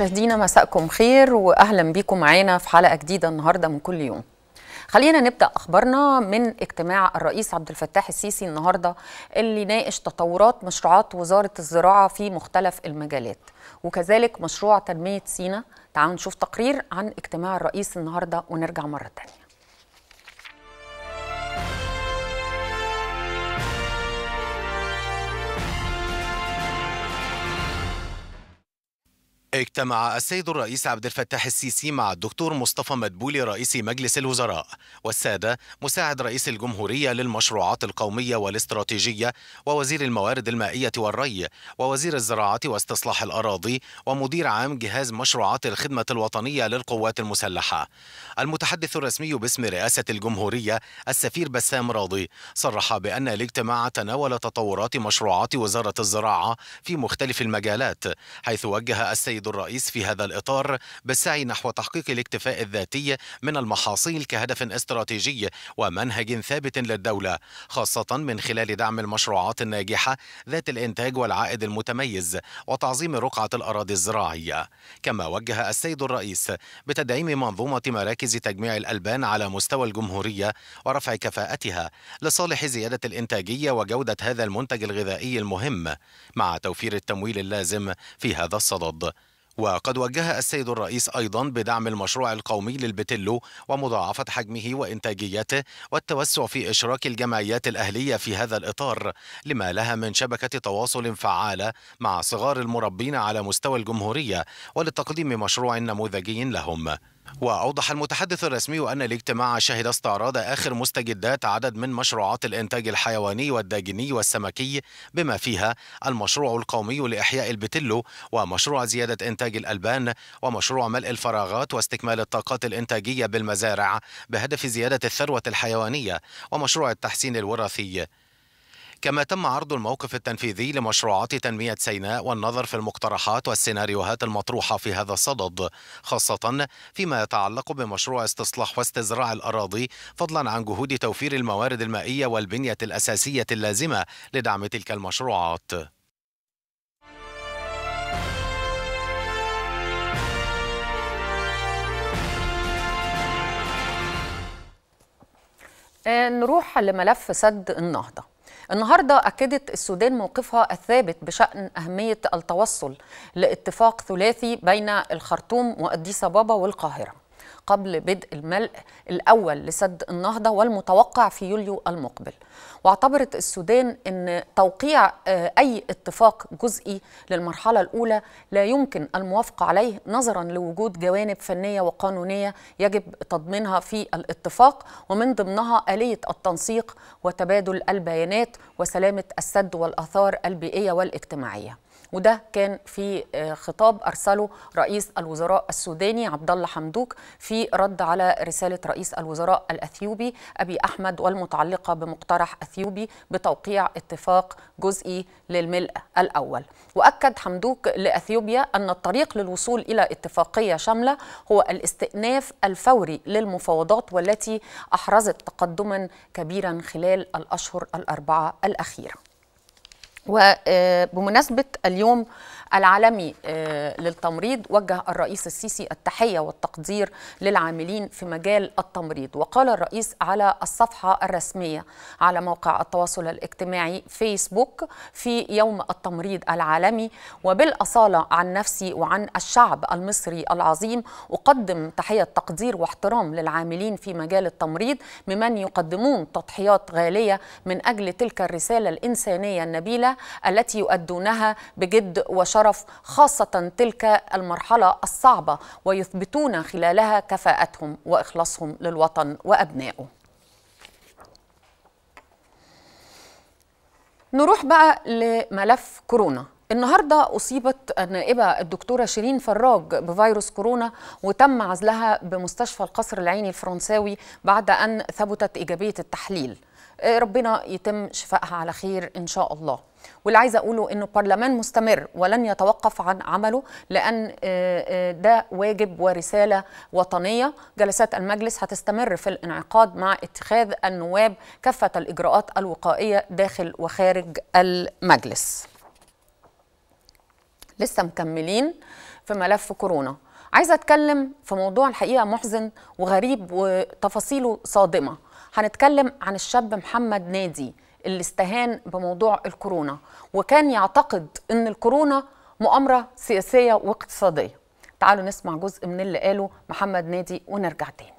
مشاهدينا مساءكم خير واهلا بيكم معانا في حلقه جديده النهارده من كل يوم خلينا نبدا اخبارنا من اجتماع الرئيس عبد الفتاح السيسي النهارده اللي ناقش تطورات مشروعات وزاره الزراعه في مختلف المجالات وكذلك مشروع تنميه سينا تعالوا نشوف تقرير عن اجتماع الرئيس النهارده ونرجع مره ثانيه اجتمع السيد الرئيس عبد الفتاح السيسي مع الدكتور مصطفى مدبولي رئيس مجلس الوزراء والسادة مساعد رئيس الجمهورية للمشروعات القومية والاستراتيجية ووزير الموارد المائية والري ووزير الزراعة واستصلاح الأراضي ومدير عام جهاز مشروعات الخدمة الوطنية للقوات المسلحة المتحدث الرسمي باسم رئاسة الجمهورية السفير بسام راضي صرح بأن الاجتماع تناول تطورات مشروعات وزارة الزراعة في مختلف المجالات حيث وجه السيد السيد الرئيس في هذا الإطار بالسعي نحو تحقيق الاكتفاء الذاتي من المحاصيل كهدف استراتيجي ومنهج ثابت للدولة خاصة من خلال دعم المشروعات الناجحة ذات الإنتاج والعائد المتميز وتعظيم رقعة الأراضي الزراعية كما وجه السيد الرئيس بتدعيم منظومة مراكز تجميع الألبان على مستوى الجمهورية ورفع كفاءتها لصالح زيادة الإنتاجية وجودة هذا المنتج الغذائي المهم مع توفير التمويل اللازم في هذا الصدد وقد وجه السيد الرئيس أيضا بدعم المشروع القومي للبتلو ومضاعفة حجمه وإنتاجيته والتوسع في إشراك الجمعيات الأهلية في هذا الإطار لما لها من شبكة تواصل فعالة مع صغار المربين على مستوى الجمهورية ولتقديم مشروع نموذجي لهم وأوضح المتحدث الرسمي أن الاجتماع شهد استعراض آخر مستجدات عدد من مشروعات الإنتاج الحيواني والداجني والسمكي بما فيها المشروع القومي لإحياء البتلو ومشروع زيادة إنتاج الألبان ومشروع ملء الفراغات واستكمال الطاقات الإنتاجية بالمزارع بهدف زيادة الثروة الحيوانية ومشروع التحسين الوراثي كما تم عرض الموقف التنفيذي لمشروعات تنمية سيناء والنظر في المقترحات والسيناريوهات المطروحة في هذا الصدد خاصة فيما يتعلق بمشروع استصلاح واستزراع الأراضي فضلا عن جهود توفير الموارد المائية والبنية الأساسية اللازمة لدعم تلك المشروعات آه، نروح لملف سد النهضة النهارده أكدت السودان موقفها الثابت بشأن أهمية التوصل لاتفاق ثلاثي بين الخرطوم وأديس أبابا والقاهرة قبل بدء الملء الأول لسد النهضة والمتوقع في يوليو المقبل واعتبرت السودان أن توقيع آه، أي اتفاق جزئي للمرحلة الأولى لا يمكن الموافقة عليه نظرا لوجود جوانب فنية وقانونية يجب تضمينها في الاتفاق ومن ضمنها آلية التنسيق وتبادل البيانات وسلامة السد والآثار البيئية والاجتماعية وده كان في آه، خطاب ارسله رئيس الوزراء السوداني عبد الله حمدوك في رد على رساله رئيس الوزراء الاثيوبي ابي احمد والمتعلقه بمقترح اثيوبي بتوقيع اتفاق جزئي للملء الاول واكد حمدوك لاثيوبيا ان الطريق للوصول الى اتفاقيه شامله هو الاستئناف الفوري للمفاوضات والتي احرزت تقدما كبيرا خلال الاشهر الاربعه الاخيره وبمناسبة آه، اليوم العالمي آه، للتمريض وجه الرئيس السيسي التحية والتقدير للعاملين في مجال التمريض وقال الرئيس على الصفحة الرسمية على موقع التواصل الاجتماعي فيسبوك في يوم التمريض العالمي وبالأصالة عن نفسي وعن الشعب المصري العظيم أقدم تحية تقدير واحترام للعاملين في مجال التمريض ممن يقدمون تضحيات غالية من أجل تلك الرسالة الإنسانية النبيلة التي يؤدونها بجد وشرف الشرف خاصة تلك المرحلة الصعبة ويثبتون خلالها كفاءتهم وإخلاصهم للوطن وأبنائه نروح بقى لملف كورونا النهارده اصيبت النائبه الدكتوره شيرين فراج بفيروس كورونا وتم عزلها بمستشفى القصر العيني الفرنساوي بعد ان ثبتت ايجابيه التحليل إيه، ربنا يتم شفائها على خير ان شاء الله واللي عايزه اقوله انه البرلمان مستمر ولن يتوقف عن عمله لان إيه، إيه، ده واجب ورساله وطنيه جلسات المجلس هتستمر في الانعقاد مع اتخاذ النواب كافه الاجراءات الوقائيه داخل وخارج المجلس لسه مكملين في ملف كورونا عايزه اتكلم في موضوع الحقيقه محزن وغريب وتفاصيله صادمه هنتكلم عن الشاب محمد نادي اللي استهان بموضوع الكورونا وكان يعتقد ان الكورونا مؤامره سياسيه واقتصاديه تعالوا نسمع جزء من اللي قاله محمد نادي ونرجع تاني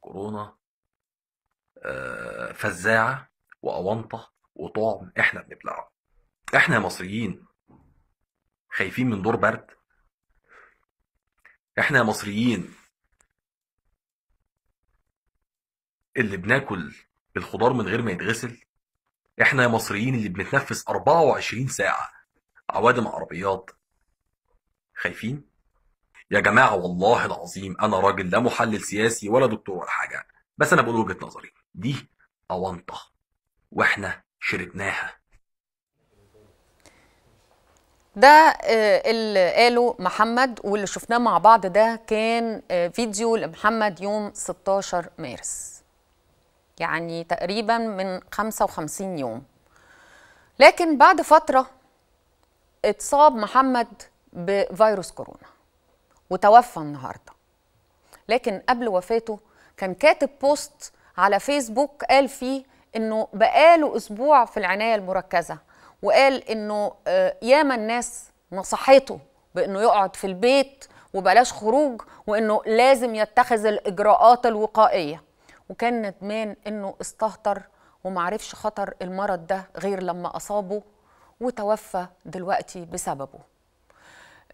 كورونا آه، فزاعه واونطه وطعم احنا بنبلعه احنا مصريين خايفين من دور برد احنا مصريين اللي بناكل الخضار من غير ما يتغسل احنا يا مصريين اللي بنتنفس 24 ساعة عوادم عربيات خايفين يا جماعة والله العظيم انا راجل لا محلل سياسي ولا دكتور ولا حاجة بس انا بقول وجهة نظري دي اونطة واحنا شربناها ده آه، اللي قاله محمد واللي شفناه مع بعض ده كان آه، فيديو لمحمد يوم 16 مارس يعني تقريبا من 55 يوم لكن بعد فترة اتصاب محمد بفيروس كورونا وتوفى النهاردة لكن قبل وفاته كان كاتب بوست على فيسبوك قال فيه انه بقاله اسبوع في العنايه المركزه وقال انه آه، ياما الناس نصحته بانه يقعد في البيت وبلاش خروج وانه لازم يتخذ الاجراءات الوقائيه وكان ندمان انه استهتر ومعرفش خطر المرض ده غير لما اصابه وتوفى دلوقتي بسببه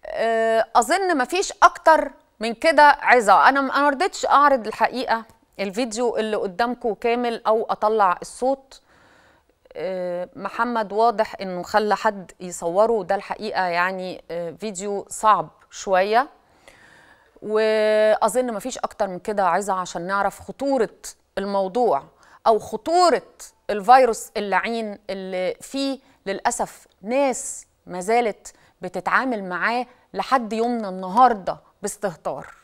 آه، اظن مفيش اكتر من كده عظه انا ما رضيتش اعرض الحقيقه الفيديو اللي قدامكم كامل او اطلع الصوت آه، محمد واضح انه خلى حد يصوره ده الحقيقه يعني آه، فيديو صعب شويه واظن مفيش اكتر من كده عايزه عشان نعرف خطوره الموضوع او خطوره الفيروس اللعين اللي فيه للاسف ناس ما زالت بتتعامل معاه لحد يومنا النهارده باستهتار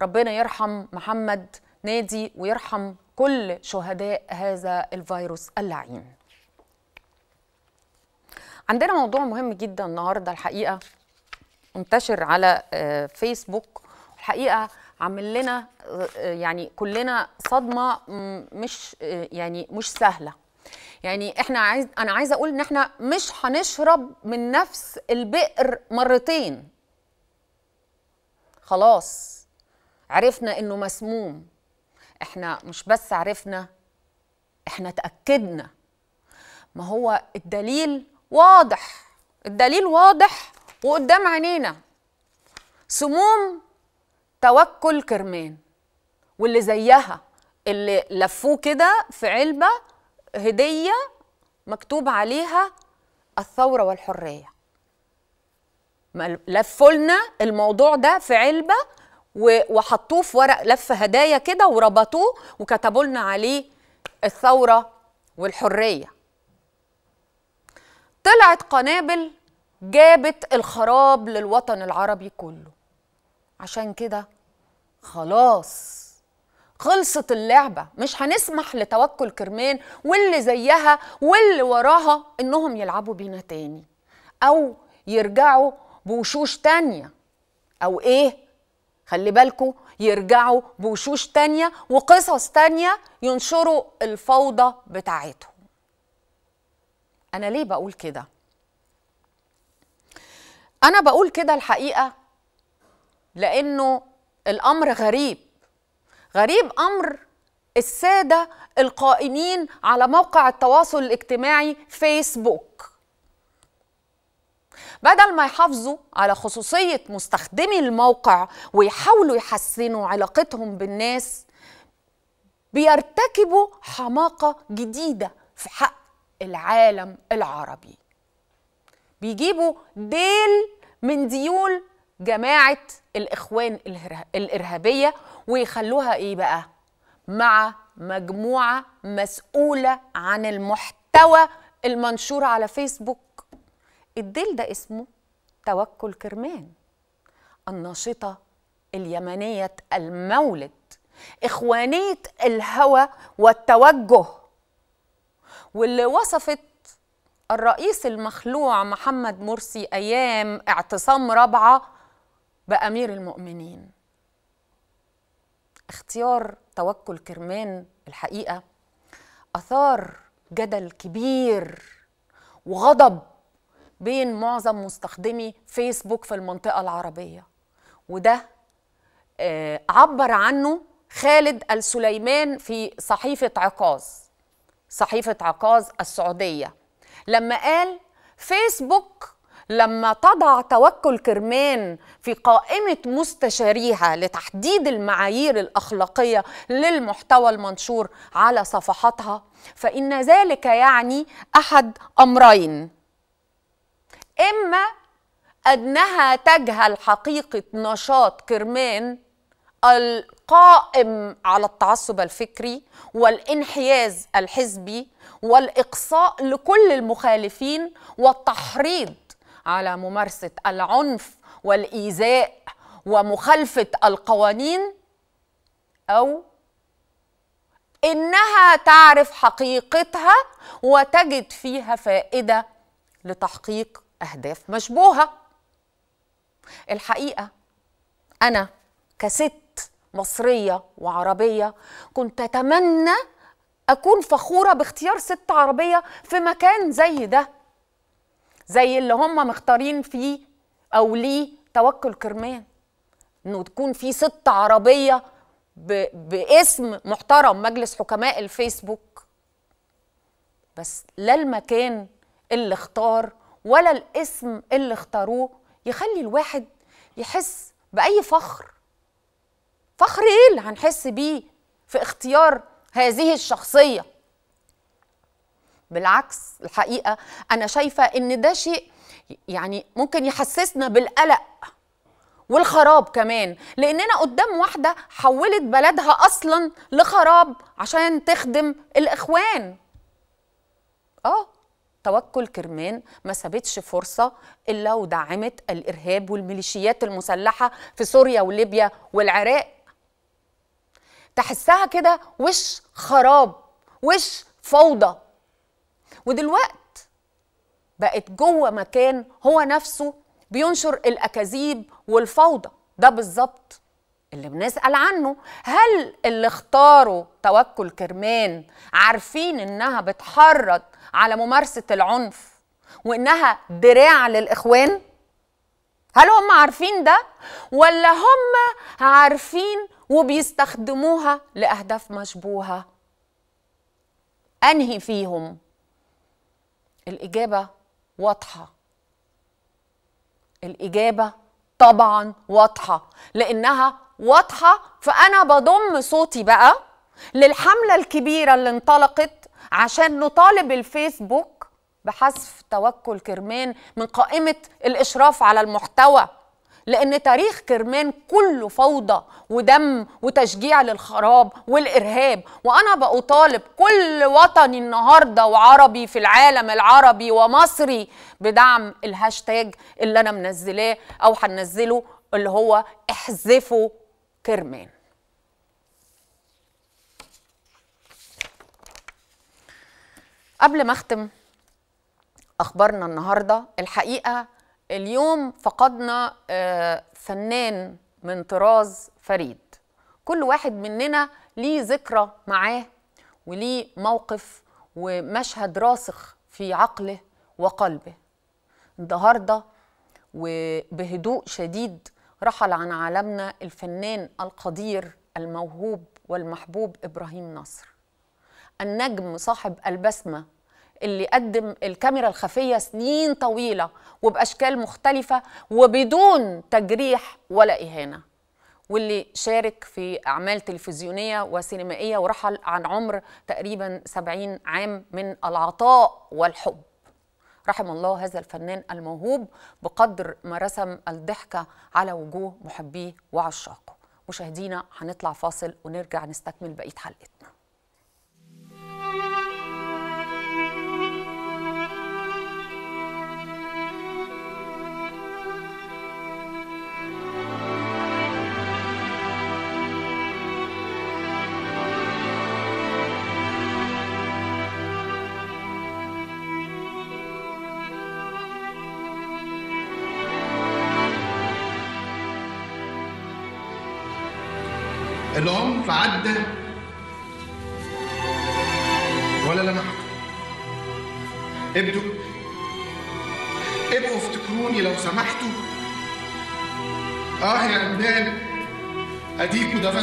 ربنا يرحم محمد نادي ويرحم كل شهداء هذا الفيروس اللعين عندنا موضوع مهم جدا النهارده الحقيقه منتشر على آه، فيسبوك الحقيقه عامل لنا آه، يعني كلنا صدمه مش آه، يعني مش سهله يعني احنا عايز انا عايزه اقول ان احنا مش هنشرب من نفس البئر مرتين خلاص عرفنا انه مسموم احنا مش بس عرفنا احنا تاكدنا ما هو الدليل واضح الدليل واضح وقدام عينينا سموم توكل كرمان واللي زيها اللي لفوه كده في علبة هدية مكتوب عليها الثورة والحرية لفوا لنا الموضوع ده في علبة وحطوه في ورق لف هدايا كده وربطوه وكتبوا لنا عليه الثورة والحرية طلعت قنابل جابت الخراب للوطن العربي كله عشان كده خلاص خلصت اللعبة مش هنسمح لتوكل كرمان واللي زيها واللي وراها انهم يلعبوا بينا تاني او يرجعوا بوشوش تانية او ايه خلي بالكو يرجعوا بوشوش تانية وقصص تانية ينشروا الفوضى بتاعتهم انا ليه بقول كده انا بقول كده الحقيقة لأنه الأمر غريب غريب أمر السادة القائمين على موقع التواصل الاجتماعي فيسبوك بدل ما يحافظوا على خصوصية مستخدمي الموقع ويحاولوا يحسنوا علاقتهم بالناس بيرتكبوا حماقة جديدة في حق العالم العربي بيجيبوا ديل من ديول جماعه الاخوان الارهابيه ويخلوها ايه بقى مع مجموعه مسؤوله عن المحتوى المنشور على فيسبوك الديل ده اسمه توكل كرمان الناشطه اليمنيه المولد اخوانيه الهوى والتوجه واللي وصفت الرئيس المخلوع محمد مرسي ايام اعتصام رابعه بأمير المؤمنين اختيار توكل كرمان الحقيقة أثار جدل كبير وغضب بين معظم مستخدمي فيسبوك في المنطقة العربية وده آه، عبر عنه خالد السليمان في صحيفة عكاظ صحيفة عكاظ السعودية لما قال فيسبوك لما تضع توكل كرمان في قائمة مستشاريها لتحديد المعايير الأخلاقية للمحتوى المنشور على صفحاتها فإن ذلك يعني أحد أمرين إما أنها تجهل حقيقة نشاط كرمان القائم على التعصب الفكري والانحياز الحزبي والاقصاء لكل المخالفين والتحريض على ممارسه العنف والايذاء ومخالفه القوانين او انها تعرف حقيقتها وتجد فيها فائده لتحقيق اهداف مشبوهه الحقيقه انا كست مصريه وعربيه كنت اتمنى اكون فخوره باختيار ست عربيه في مكان زي ده زي اللي هم مختارين فيه او ليه توكل كرمان انه تكون في ست عربيه باسم محترم مجلس حكماء الفيسبوك بس لا المكان اللي اختار ولا الاسم اللي اختاروه يخلي الواحد يحس باي فخر فخر ايه اللي هنحس بيه في اختيار هذه الشخصيه بالعكس الحقيقه انا شايفه ان ده شيء يعني ممكن يحسسنا بالقلق والخراب كمان لاننا قدام واحده حولت بلدها اصلا لخراب عشان تخدم الاخوان اه توكل كرمان ما سابتش فرصه الا ودعمت الارهاب والميليشيات المسلحه في سوريا وليبيا والعراق تحسها كده وش خراب وش فوضى ودلوقت بقت جوه مكان هو نفسه بينشر الأكاذيب والفوضى ده بالظبط اللي بنسأل عنه هل اللي اختاروا توكل كرمان عارفين إنها بتحرض على ممارسة العنف وإنها دراع للإخوان؟ هل هم عارفين ده ولا هم عارفين وبيستخدموها لأهداف مشبوهة؟ أنهي فيهم الاجابه واضحه الاجابه طبعا واضحه لانها واضحه فانا بضم صوتي بقى للحمله الكبيره اللي انطلقت عشان نطالب الفيسبوك بحذف توكل كرمان من قائمه الاشراف على المحتوى لأن تاريخ كرمان كله فوضى ودم وتشجيع للخراب والإرهاب وأنا بأطالب كل وطني النهاردة وعربي في العالم العربي ومصري بدعم الهاشتاج اللي أنا منزلاه أو هنزله اللي هو احذفوا كرمان قبل ما اختم اخبارنا النهارده الحقيقه اليوم فقدنا آه، فنان من طراز فريد كل واحد مننا ليه ذكرى معاه وليه موقف ومشهد راسخ في عقله وقلبه النهارده وبهدوء شديد رحل عن عالمنا الفنان القدير الموهوب والمحبوب ابراهيم نصر النجم صاحب البسمه اللي قدم الكاميرا الخفيه سنين طويله وباشكال مختلفه وبدون تجريح ولا اهانه واللي شارك في اعمال تلفزيونيه وسينمائيه ورحل عن عمر تقريبا 70 عام من العطاء والحب رحم الله هذا الفنان الموهوب بقدر ما رسم الضحكه على وجوه محبيه وعشاقه مشاهدينا هنطلع فاصل ونرجع نستكمل بقيه حلقتنا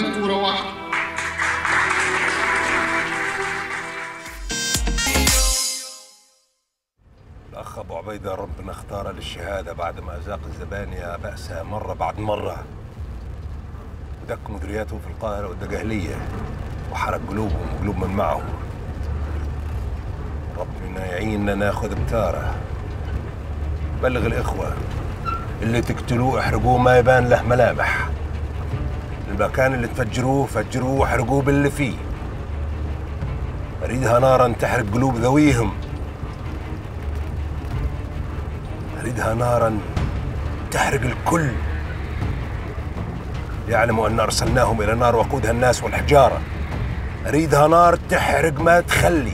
كورة واحدة الأخ أبو عبيدة ربنا اختاره للشهادة بعد ما أزاق الزبانية بأسها مرة بعد مرة ودك مدرياته في القاهرة والدجاهلية وحرق قلوبهم وقلوب من معهم ربنا يعيننا ناخذ بتاره بلغ الإخوة اللي تقتلوه احرقوه ما يبان له ملامح المكان اللي تفجروه فجروه واحرقوه باللي فيه أريدها نارا تحرق قلوب ذويهم أريدها نارا تحرق الكل ليعلموا أن أرسلناهم إلى نار وقودها الناس والحجارة أريدها نار تحرق ما تخلي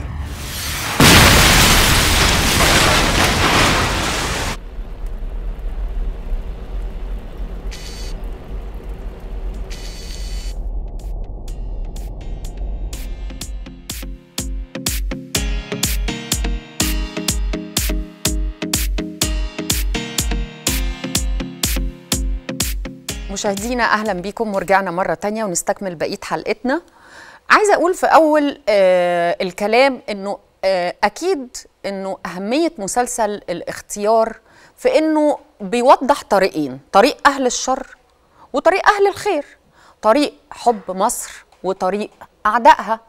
مشاهدينا اهلا بيكم ورجعنا مره تانية ونستكمل بقيه حلقتنا عايزه اقول في اول آه الكلام انه آه اكيد انه اهميه مسلسل الاختيار في انه بيوضح طريقين طريق اهل الشر وطريق اهل الخير طريق حب مصر وطريق اعدائها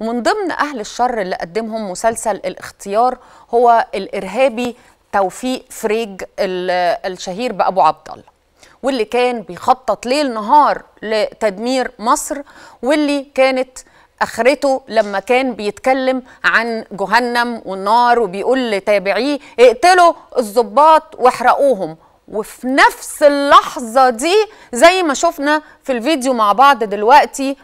ومن ضمن اهل الشر اللي قدمهم مسلسل الاختيار هو الارهابي توفيق فريج الشهير بابو عبد الله واللي كان بيخطط ليل نهار لتدمير مصر واللي كانت اخرته لما كان بيتكلم عن جهنم والنار وبيقول لتابعيه اقتلوا الظباط واحرقوهم وفي نفس اللحظه دي زي ما شفنا في الفيديو مع بعض دلوقتي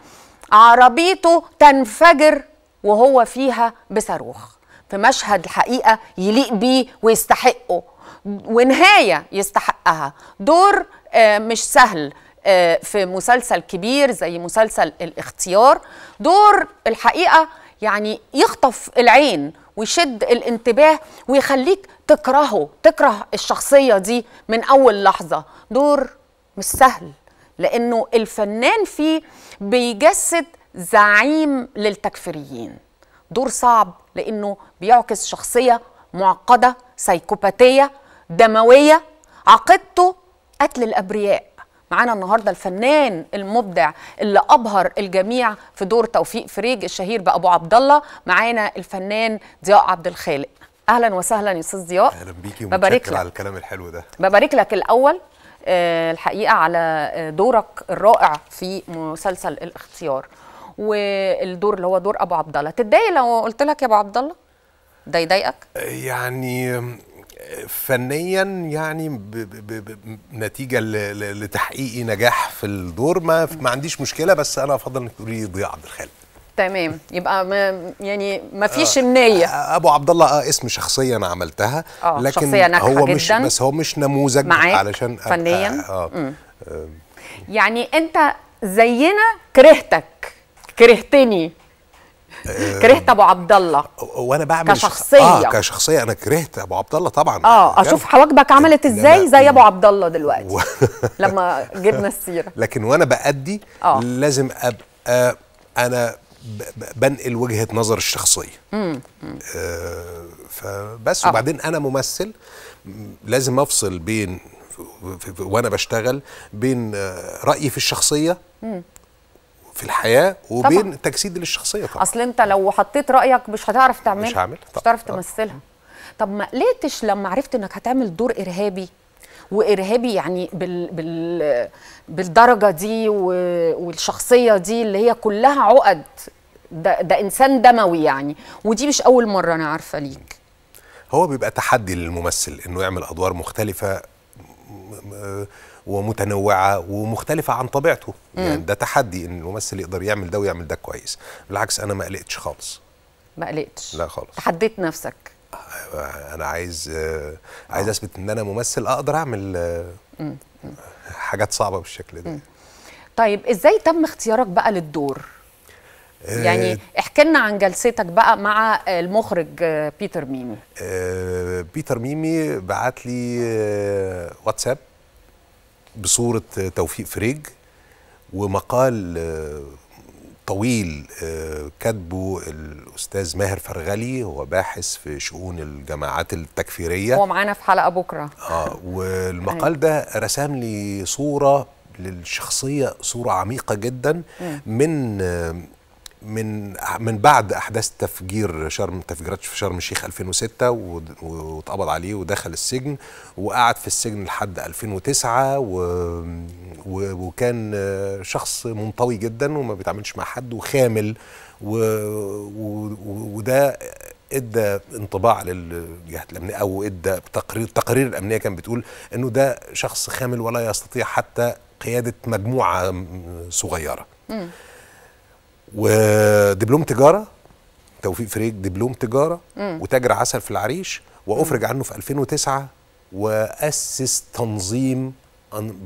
عربيته تنفجر وهو فيها بصاروخ في مشهد الحقيقه يليق بيه ويستحقه ونهايه يستحقها دور آه، مش سهل آه، في مسلسل كبير زي مسلسل الاختيار دور الحقيقه يعني يخطف العين ويشد الانتباه ويخليك تكرهه تكره الشخصيه دي من اول لحظه دور مش سهل لانه الفنان فيه بيجسد زعيم للتكفيريين دور صعب لانه بيعكس شخصيه معقده سيكوباتيه دمويه عقدته قتل الابرياء معانا النهارده الفنان المبدع اللي ابهر الجميع في دور توفيق فريج الشهير بابو عبد الله معانا الفنان ضياء عبد الخالق اهلا وسهلا يا استاذ ضياء اهلا بيكي ومتشكر على الكلام الحلو ده ببارك لك الاول آه، الحقيقه على آه، دورك الرائع في مسلسل الاختيار والدور اللي هو دور ابو عبد الله تتضايق لو قلت لك يا ابو عبد الله ده يضايقك يعني فنيا يعني ب ب ب نتيجه لتحقيقي نجاح في الدور ما ما عنديش مشكله بس انا افضل انك تقولي ضياء عبد الخالق تمام يبقى ما يعني ما آه، فيش النيه ابو عبد الله آه اسم شخصيه انا عملتها آه لكن شخصيه ناجحه هو جداً مش بس هو مش نموذج معاك علشان فنيا آه آه آه يعني انت زينا كرهتك كرهتني آه، كرهت ابو عبد الله وانا بعمل كشخصيه اه كشخصيه انا كرهت ابو عبد الله طبعا اه يعني اشوف حواجبك عملت ازاي زي ابو عبد الله دلوقتي و... لما جبنا السيره لكن وانا بادي آه. لازم ابقى آه، انا بنقل وجهه نظر الشخصيه امم فبس وبعدين انا ممثل لازم افصل بين وانا بشتغل بين رايي في الشخصيه في الحياه وبين طبعًا. تجسيد للشخصيه طبعا اصل انت لو حطيت رايك مش هتعرف تعملها مش هعملها مش هتعرف تمثلها طب ما قلقتش لما عرفت انك هتعمل دور ارهابي وارهابي يعني بال بال بالدرجه دي والشخصيه دي اللي هي كلها عقد ده, ده انسان دموي يعني ودي مش اول مره انا عارفه ليك هو بيبقى تحدي للممثل انه يعمل ادوار مختلفه ومتنوعه ومختلفه عن طبيعته مم. يعني ده تحدي ان الممثل يقدر يعمل ده ويعمل ده كويس بالعكس انا ما قلقتش خالص ما قلقتش لا خالص تحديت نفسك آه، انا عايز آه، عايز آه. اثبت ان انا ممثل اقدر اعمل حاجات صعبه بالشكل ده طيب ازاي تم اختيارك بقى للدور يعني احكي لنا عن جلستك بقى مع المخرج بيتر ميمي بيتر ميمي بعت لي واتساب بصورة توفيق فريج ومقال آه، طويل آه، كاتبه الاستاذ ماهر فرغلي هو باحث في شؤون الجماعات التكفيريه هو معانا في حلقه بكره اه والمقال ده رسم لي صوره للشخصيه صوره عميقه جدا من آه، من من بعد احداث تفجير شرم تفجيرات في شرم الشيخ 2006 واتقبض عليه ودخل السجن وقعد في السجن لحد 2009 و وكان شخص منطوي جدا وما بيتعاملش مع حد وخامل و... و... وده ادى انطباع للجهات الامنيه او ادى تقرير تقارير الامنيه كان بتقول انه ده شخص خامل ولا يستطيع حتى قياده مجموعه صغيره. م. ودبلوم تجاره توفيق فريج دبلوم تجاره وتاجر عسل في العريش وافرج عنه في 2009 واسس تنظيم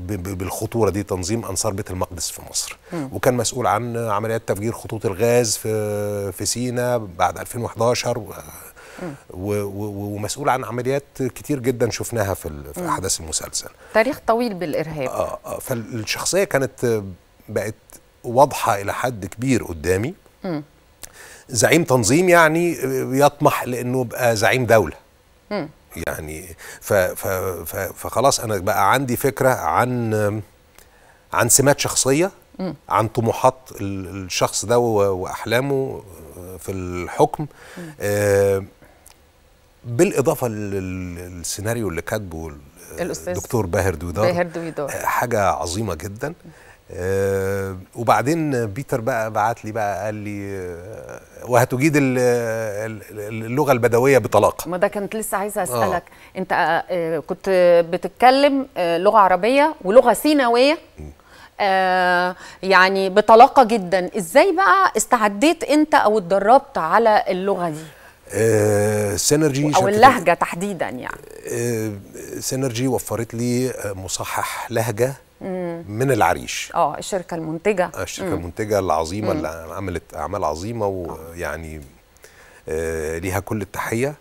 بالخطوره دي تنظيم انصار بيت المقدس في مصر مم. وكان مسؤول عن عمليات تفجير خطوط الغاز في في سينا بعد 2011 و ومسؤول عن عمليات كتير جدا شفناها في, في احداث المسلسل تاريخ طويل بالارهاب اه, آه، فالشخصيه كانت بقت واضحه الى حد كبير قدامي م. زعيم تنظيم يعني يطمح لانه يبقى زعيم دوله م. يعني فخلاص انا بقى عندي فكره عن عن سمات شخصيه م. عن طموحات الشخص ده واحلامه آه، في الحكم آه بالاضافه للسيناريو اللي كاتبه الاستاذ باهر دويدار باهر دويدار آه، حاجه عظيمه جدا آه، وبعدين بيتر بقى بعت لي بقى قال لي آه، وهتجيد اللغه البدويه بطلاقه ما ده كنت لسه عايزه آه. اسالك أوه. انت كنت بتتكلم لغه عربيه ولغه سيناويه آه يعني بطلاقه جدا ازاي بقى استعديت انت او اتدربت على اللغه دي آه سينرجي او اللهجه تحديدا يعني آه سينرجي وفرت لي مصحح لهجه من العريش اه الشركه المنتجه آه، الشركه مم. المنتجه العظيمه مم. اللي عملت اعمال عظيمه ويعني آه ليها كل التحيه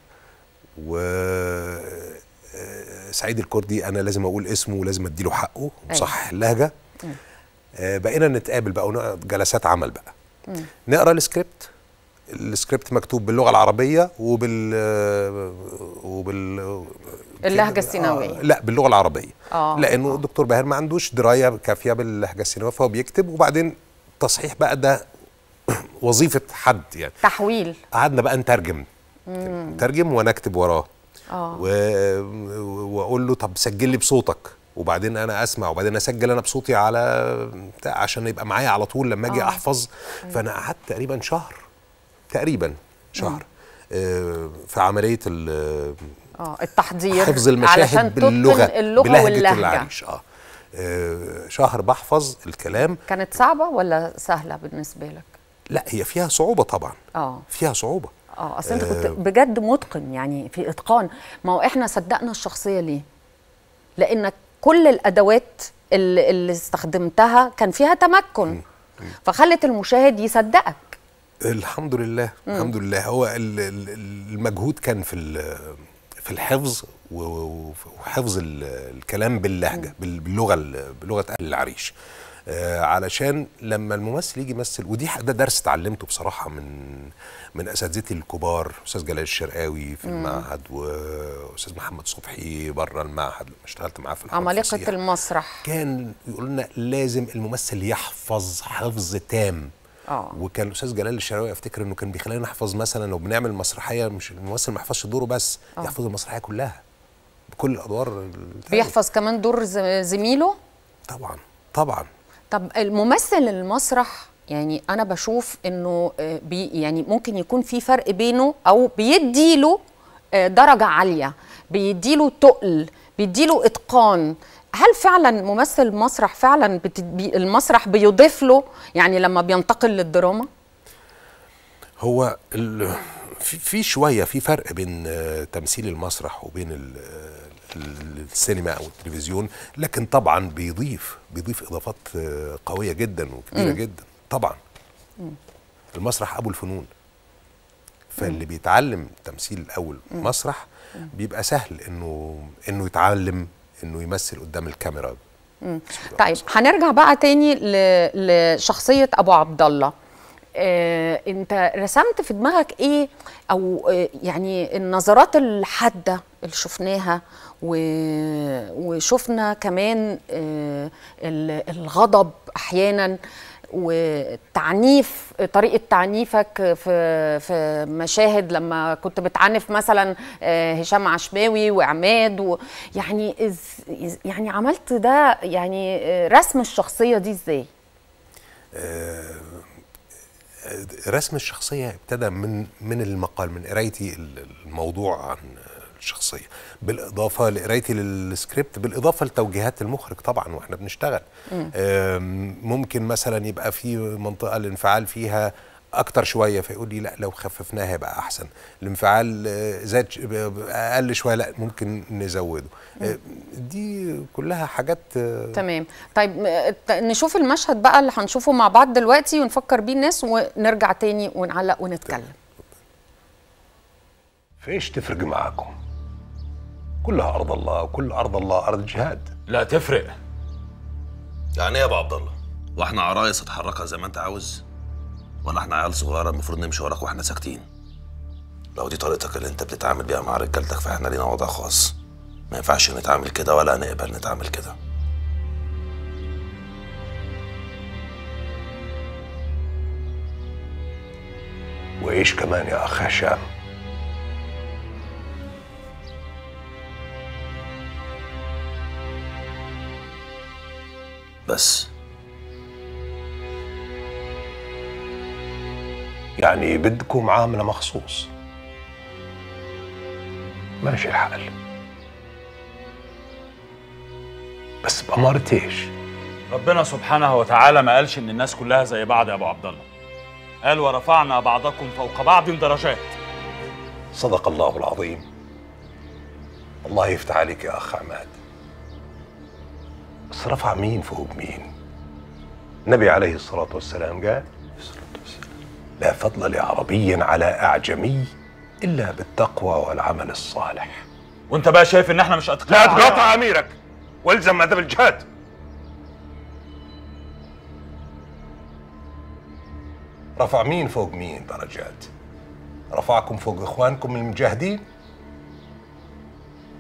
و آه، سعيد الكردي انا لازم اقول اسمه ولازم اديله حقه وصح أيوه. اللهجه آه بقينا نتقابل بقى ونقعد جلسات عمل بقى مم. نقرا السكريبت السكريبت مكتوب باللغه العربيه وبال وبال اللهجه السيناويه آه لا باللغه العربيه آه. لانه آه. الدكتور باهر ما عندوش درايه كافيه باللهجه السيناويه فهو بيكتب وبعدين تصحيح بقى ده وظيفه حد يعني تحويل قعدنا بقى نترجم مم. ترجم وانا اكتب وراه آه. و... واقول له طب سجل لي بصوتك وبعدين انا اسمع وبعدين اسجل انا بصوتي على عشان يبقى معايا على طول لما اجي آه. احفظ فانا قعدت تقريبا شهر تقريبا شهر آه، في عمليه اه التحضير حفظ المشاهد باللغه اللغه بلهجه واللهجة. العريش آه. اه شهر بحفظ الكلام كانت صعبه ولا سهله بالنسبه لك لا هي فيها صعوبه طبعا اه فيها صعوبه اه اصل انت كنت آه، بجد متقن يعني في اتقان ما هو احنا صدقنا الشخصيه ليه لانك كل الادوات اللي استخدمتها كان فيها تمكن فخلت المشاهد يصدقك الحمد لله مم. الحمد لله هو المجهود كان في في الحفظ وحفظ الكلام باللهجه باللغه بلغه اهل العريش آه، علشان لما الممثل يجي يمثل ودي ده درس اتعلمته بصراحه من من اساتذتي الكبار استاذ جلال الشرقاوي في المعهد واستاذ محمد صبحي بره المعهد لما اشتغلت معاه في عمالقه المسرح كان يقول لنا لازم الممثل يحفظ حفظ تام أوه. وكان الاستاذ جلال الشراوي افتكر انه كان بيخلينا نحفظ مثلا لو بنعمل مسرحيه مش الممثل ما يحفظش دوره بس أوه. يحفظ المسرحيه كلها بكل الادوار بيحفظ كمان دور زميله طبعا طبعا طب الممثل المسرح يعني انا بشوف انه آه، بي يعني ممكن يكون في فرق بينه او بيديله آه، درجه عاليه بيديله تقل بيديله اتقان هل فعلا ممثل مسرح فعلا بتبي المسرح بيضيف له يعني لما بينتقل للدراما هو في في شويه في فرق بين آه، تمثيل المسرح وبين السينما او التلفزيون لكن طبعا بيضيف بيضيف اضافات آه، قويه جدا وكبيره م. جدا طبعا م. المسرح ابو الفنون فاللي م. بيتعلم تمثيل الاول مسرح بيبقى سهل انه انه يتعلم انه يمثل قدام الكاميرا طيب هنرجع بقى تاني لشخصيه ابو عبد الله آه، انت رسمت في دماغك ايه او آه، يعني النظرات الحاده اللي شفناها و... وشفنا كمان آه، الغضب احيانا آه وتعنيف طريقه تعنيفك في في مشاهد لما كنت بتعنف مثلا آه، هشام عشماوي وعماد و يعني إز يعني عملت ده يعني آه، رسم الشخصيه دي ازاي؟ آه، رسم الشخصيه ابتدى من من المقال من قرايتي الموضوع عن الشخصيه بالاضافه لقرايتي للسكريبت بالاضافه لتوجيهات المخرج طبعا واحنا بنشتغل ممكن مثلا يبقى في منطقه الانفعال فيها اكتر شويه فيقول لي لا لو خففناها يبقى احسن الانفعال زاد اقل شويه لا ممكن نزوده دي كلها حاجات آه، تمام طيب نشوف المشهد بقى اللي هنشوفه مع بعض دلوقتي ونفكر بيه الناس ونرجع تاني ونعلق ونتكلم فيش تفرق معاكم كلها أرض الله وكل أرض الله أرض جهاد لا تفرق يعني إيه يا أبو عبد الله؟ وإحنا عرايس اتحركها زي ما أنت عاوز؟ ولا إحنا عيال صغيرة المفروض نمشي وراك وإحنا ساكتين؟ لو دي طريقتك اللي أنت بتتعامل بيها مع رجالتك فإحنا لينا وضع خاص ما ينفعش نتعامل كده ولا نقبل نتعامل كده وإيش كمان يا أخ هشام؟ بس يعني بدكم عاملة مخصوص ماشي الحال بس بأمارتيش ربنا سبحانه وتعالى ما قالش ان الناس كلها زي بعض يا ابو عبد الله قال ورفعنا بعضكم فوق بعض درجات صدق الله العظيم الله يفتح عليك يا اخ عماد بس رفع مين فوق مين النبي عليه الصلاة والسلام قال لا فضل لعربي على أعجمي إلا بالتقوى والعمل الصالح وانت بقى شايف ان احنا مش اتقياء لا تقاطع اميرك والزم ادب الجهاد رفع مين فوق مين درجات رفعكم فوق اخوانكم المجاهدين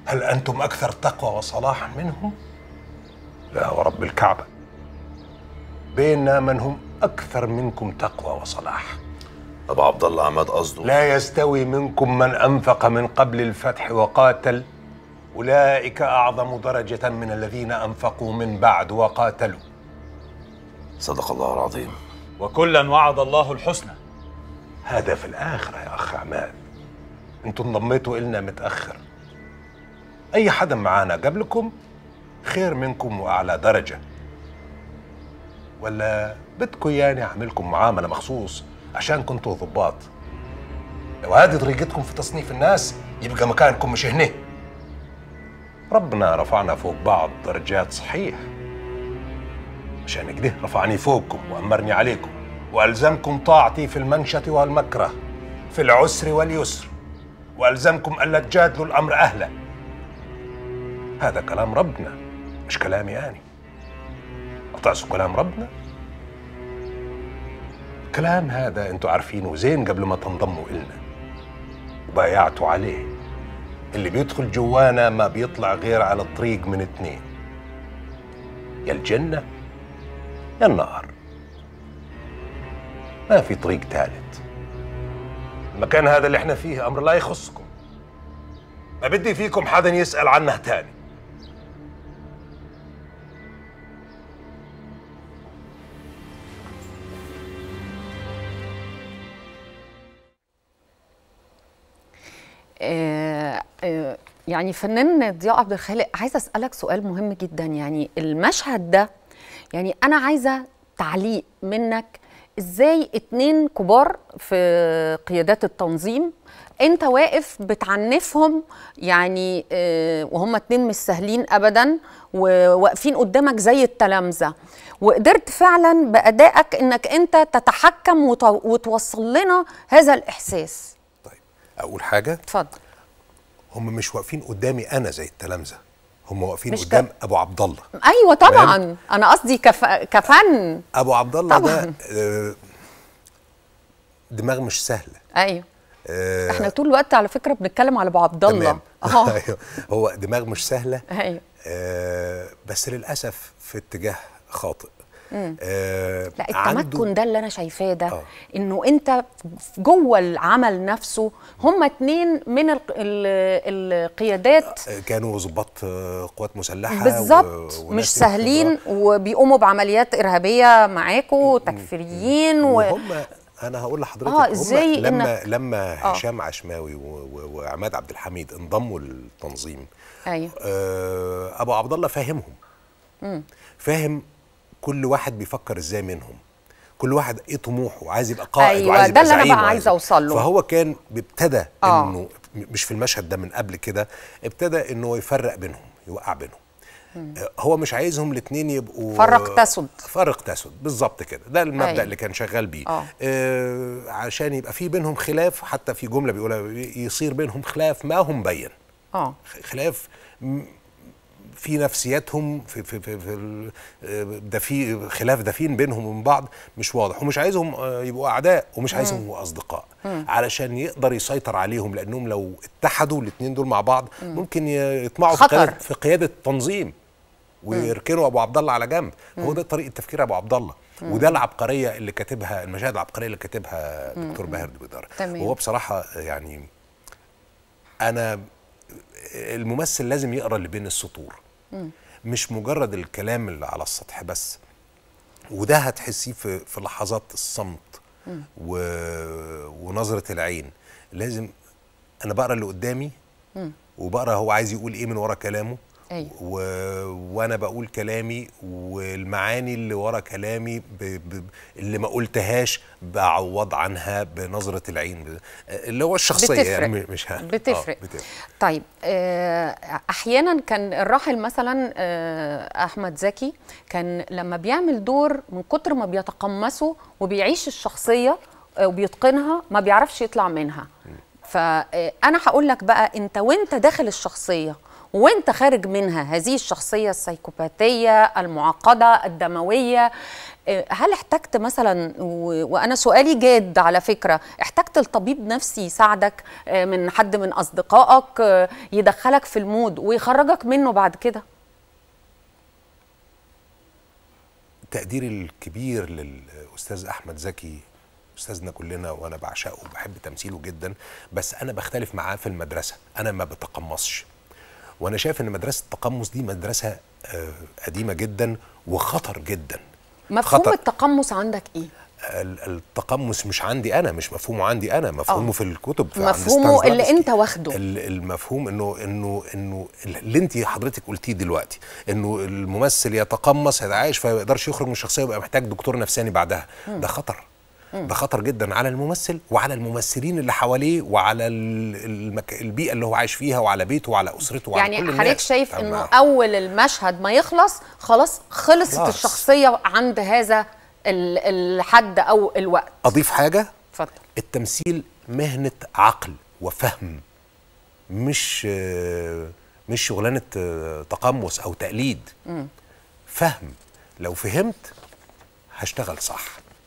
هل انتم اكثر تقوى وصلاحا منهم الله ورب الكعبة بيننا من هم أكثر منكم تقوى وصلاح أبو عبد الله عماد قصده لا يستوي منكم من أنفق من قبل الفتح وقاتل أولئك أعظم درجة من الذين أنفقوا من بعد وقاتلوا صدق الله العظيم وكلا وعد الله الحسنى هذا في الآخرة يا أخ عماد أنتم انضميتوا إلنا متأخر أي حدا معانا قبلكم خير منكم وأعلى درجة ولا بدكم يعني أعملكم معاملة مخصوص عشان كنتوا ضباط لو هذه طريقتكم في تصنيف الناس يبقى مكانكم مش هنا ربنا رفعنا فوق بعض درجات صحيح عشان كده رفعني فوقكم وأمرني عليكم وألزمكم طاعتي في المنشة والمكره في العسر واليسر وألزمكم ألا تجادلوا الأمر أهله هذا كلام ربنا مش كلامي يعني هتعصوا كلام ربنا الكلام هذا انتوا عارفينه زين قبل ما تنضموا إلنا وبايعتوا عليه اللي بيدخل جوانا ما بيطلع غير على الطريق من اتنين يا الجنة يا النار ما في طريق ثالث المكان هذا اللي احنا فيه أمر لا يخصكم ما بدي فيكم حدا يسأل عنه تاني آه، آه، يعني فنان ضياء عبد الخالق عايزه اسالك سؤال مهم جدا يعني المشهد ده يعني انا عايزه تعليق منك ازاي اتنين كبار في قيادات التنظيم انت واقف بتعنفهم يعني آه، وهم اتنين مش سهلين ابدا وواقفين قدامك زي التلامذه وقدرت فعلا بادائك انك انت تتحكم وتوصل لنا هذا الاحساس اقول حاجه اتفضل هم مش واقفين قدامي انا زي التلامذه هم واقفين قدام ك... ابو عبد الله ايوه طبعا فهم؟ انا قصدي كف... كفن ابو عبد الله طبعاً. ده آه، دماغ مش سهله ايوه آه احنا طول الوقت على فكره بنتكلم على ابو عبد الله أيوة. هو دماغ مش سهله ايوه آه بس للاسف في اتجاه خاطئ آه لا التمكن ده اللي انا شايفاه ده آه. انه انت جوه العمل نفسه هم اتنين من الـ الـ القيادات آه، كانوا ظباط آه، قوات مسلحه بالظبط مش سهلين وبيقوموا بعمليات ارهابيه معاكوا تكفيريين وهم انا هقول لحضرتك آه ازاي لما إنك... لما آه. هشام آه. عشماوي وعماد عبد الحميد انضموا للتنظيم ايوه آه ابو عبد الله فاهمهم فاهم كل واحد بيفكر ازاي منهم كل واحد ايه طموحه عايز يبقى قائد أيوة وعايز يبقى ده اللي انا بقى عايز اوصل له فهو كان ابتدى آه. انه مش في المشهد ده من قبل كده ابتدى انه يفرق بينهم يوقع بينهم آه، هو مش عايزهم الاثنين يبقوا فرق تسد فرق تسد بالظبط كده ده المبدا أي. أيوة. اللي كان شغال بيه آه, آه، عشان يبقى في بينهم خلاف حتى في جمله بيقولها يصير بينهم خلاف ما هم بين اه خلاف في نفسياتهم في في في, في آه، ده في خلاف دفين بينهم وبين بعض مش واضح ومش عايزهم آه، يبقوا اعداء ومش عايزهم يبقوا اصدقاء علشان يقدر يسيطر عليهم لانهم لو اتحدوا الاثنين دول مع بعض ممكن يطمعوا خطر. في قياده التنظيم ويركنوا ابو عبد الله على جنب هو ده طريقه تفكير ابو عبد الله وده العبقريه اللي كاتبها المشاهد العبقريه اللي كاتبها دكتور ماهر دبيدار وهو بصراحه يعني انا الممثل لازم يقرا اللي بين السطور مش مجرد الكلام اللي على السطح بس وده هتحسيه في, في لحظات الصمت و... ونظرة العين لازم أنا بقرأ اللي قدامي وبقرأ هو عايز يقول إيه من ورا كلامه أيوة. و... وانا بقول كلامي والمعاني اللي ورا كلامي ب... ب... اللي ما قلتهاش بعوض عنها بنظره العين اللي هو الشخصيه يعني، بتفرق. يعني مش ها. بتفرق. آه بتفرق طيب آه، احيانا كان الراحل مثلا آه، احمد زكي كان لما بيعمل دور من كتر ما بيتقمصه وبيعيش الشخصيه آه، وبيتقنها ما بيعرفش يطلع منها فانا هقول لك بقى انت وانت داخل الشخصيه وانت خارج منها هذه الشخصيه السيكوباتيه المعقده الدمويه آه، هل احتجت مثلا وانا سؤالي جاد على فكره احتجت لطبيب نفسي يساعدك آه، من حد من اصدقائك آه، يدخلك في المود ويخرجك منه بعد كده تقديري الكبير للاستاذ احمد زكي استاذنا كلنا وانا بعشقه وبحب تمثيله جدا بس انا بختلف معاه في المدرسه انا ما بتقمصش وانا شايف ان مدرسه التقمص دي مدرسه آه، قديمه جدا وخطر جدا مفهوم خطر. التقمص عندك ايه التقمص مش عندي انا مش مفهومه عندي انا مفهومه أوه. في الكتب في مفهومه اللي انت واخده المفهوم انه انه انه اللي انت حضرتك قلتيه دلوقتي انه الممثل يتقمص يتعايش فما يقدرش يخرج من الشخصيه ويبقى محتاج دكتور نفساني بعدها م. ده خطر ده خطر جدا على الممثل وعلى الممثلين اللي حواليه وعلى المك... البيئه اللي هو عايش فيها وعلى بيته وعلى اسرته وعلى يعني حضرتك شايف انه اول المشهد ما يخلص خلاص خلصت خلاص. الشخصيه عند هذا الحد او الوقت اضيف حاجه اتفضل التمثيل مهنه عقل وفهم مش مش شغلانه تقمص او تقليد م. فهم لو فهمت هشتغل صح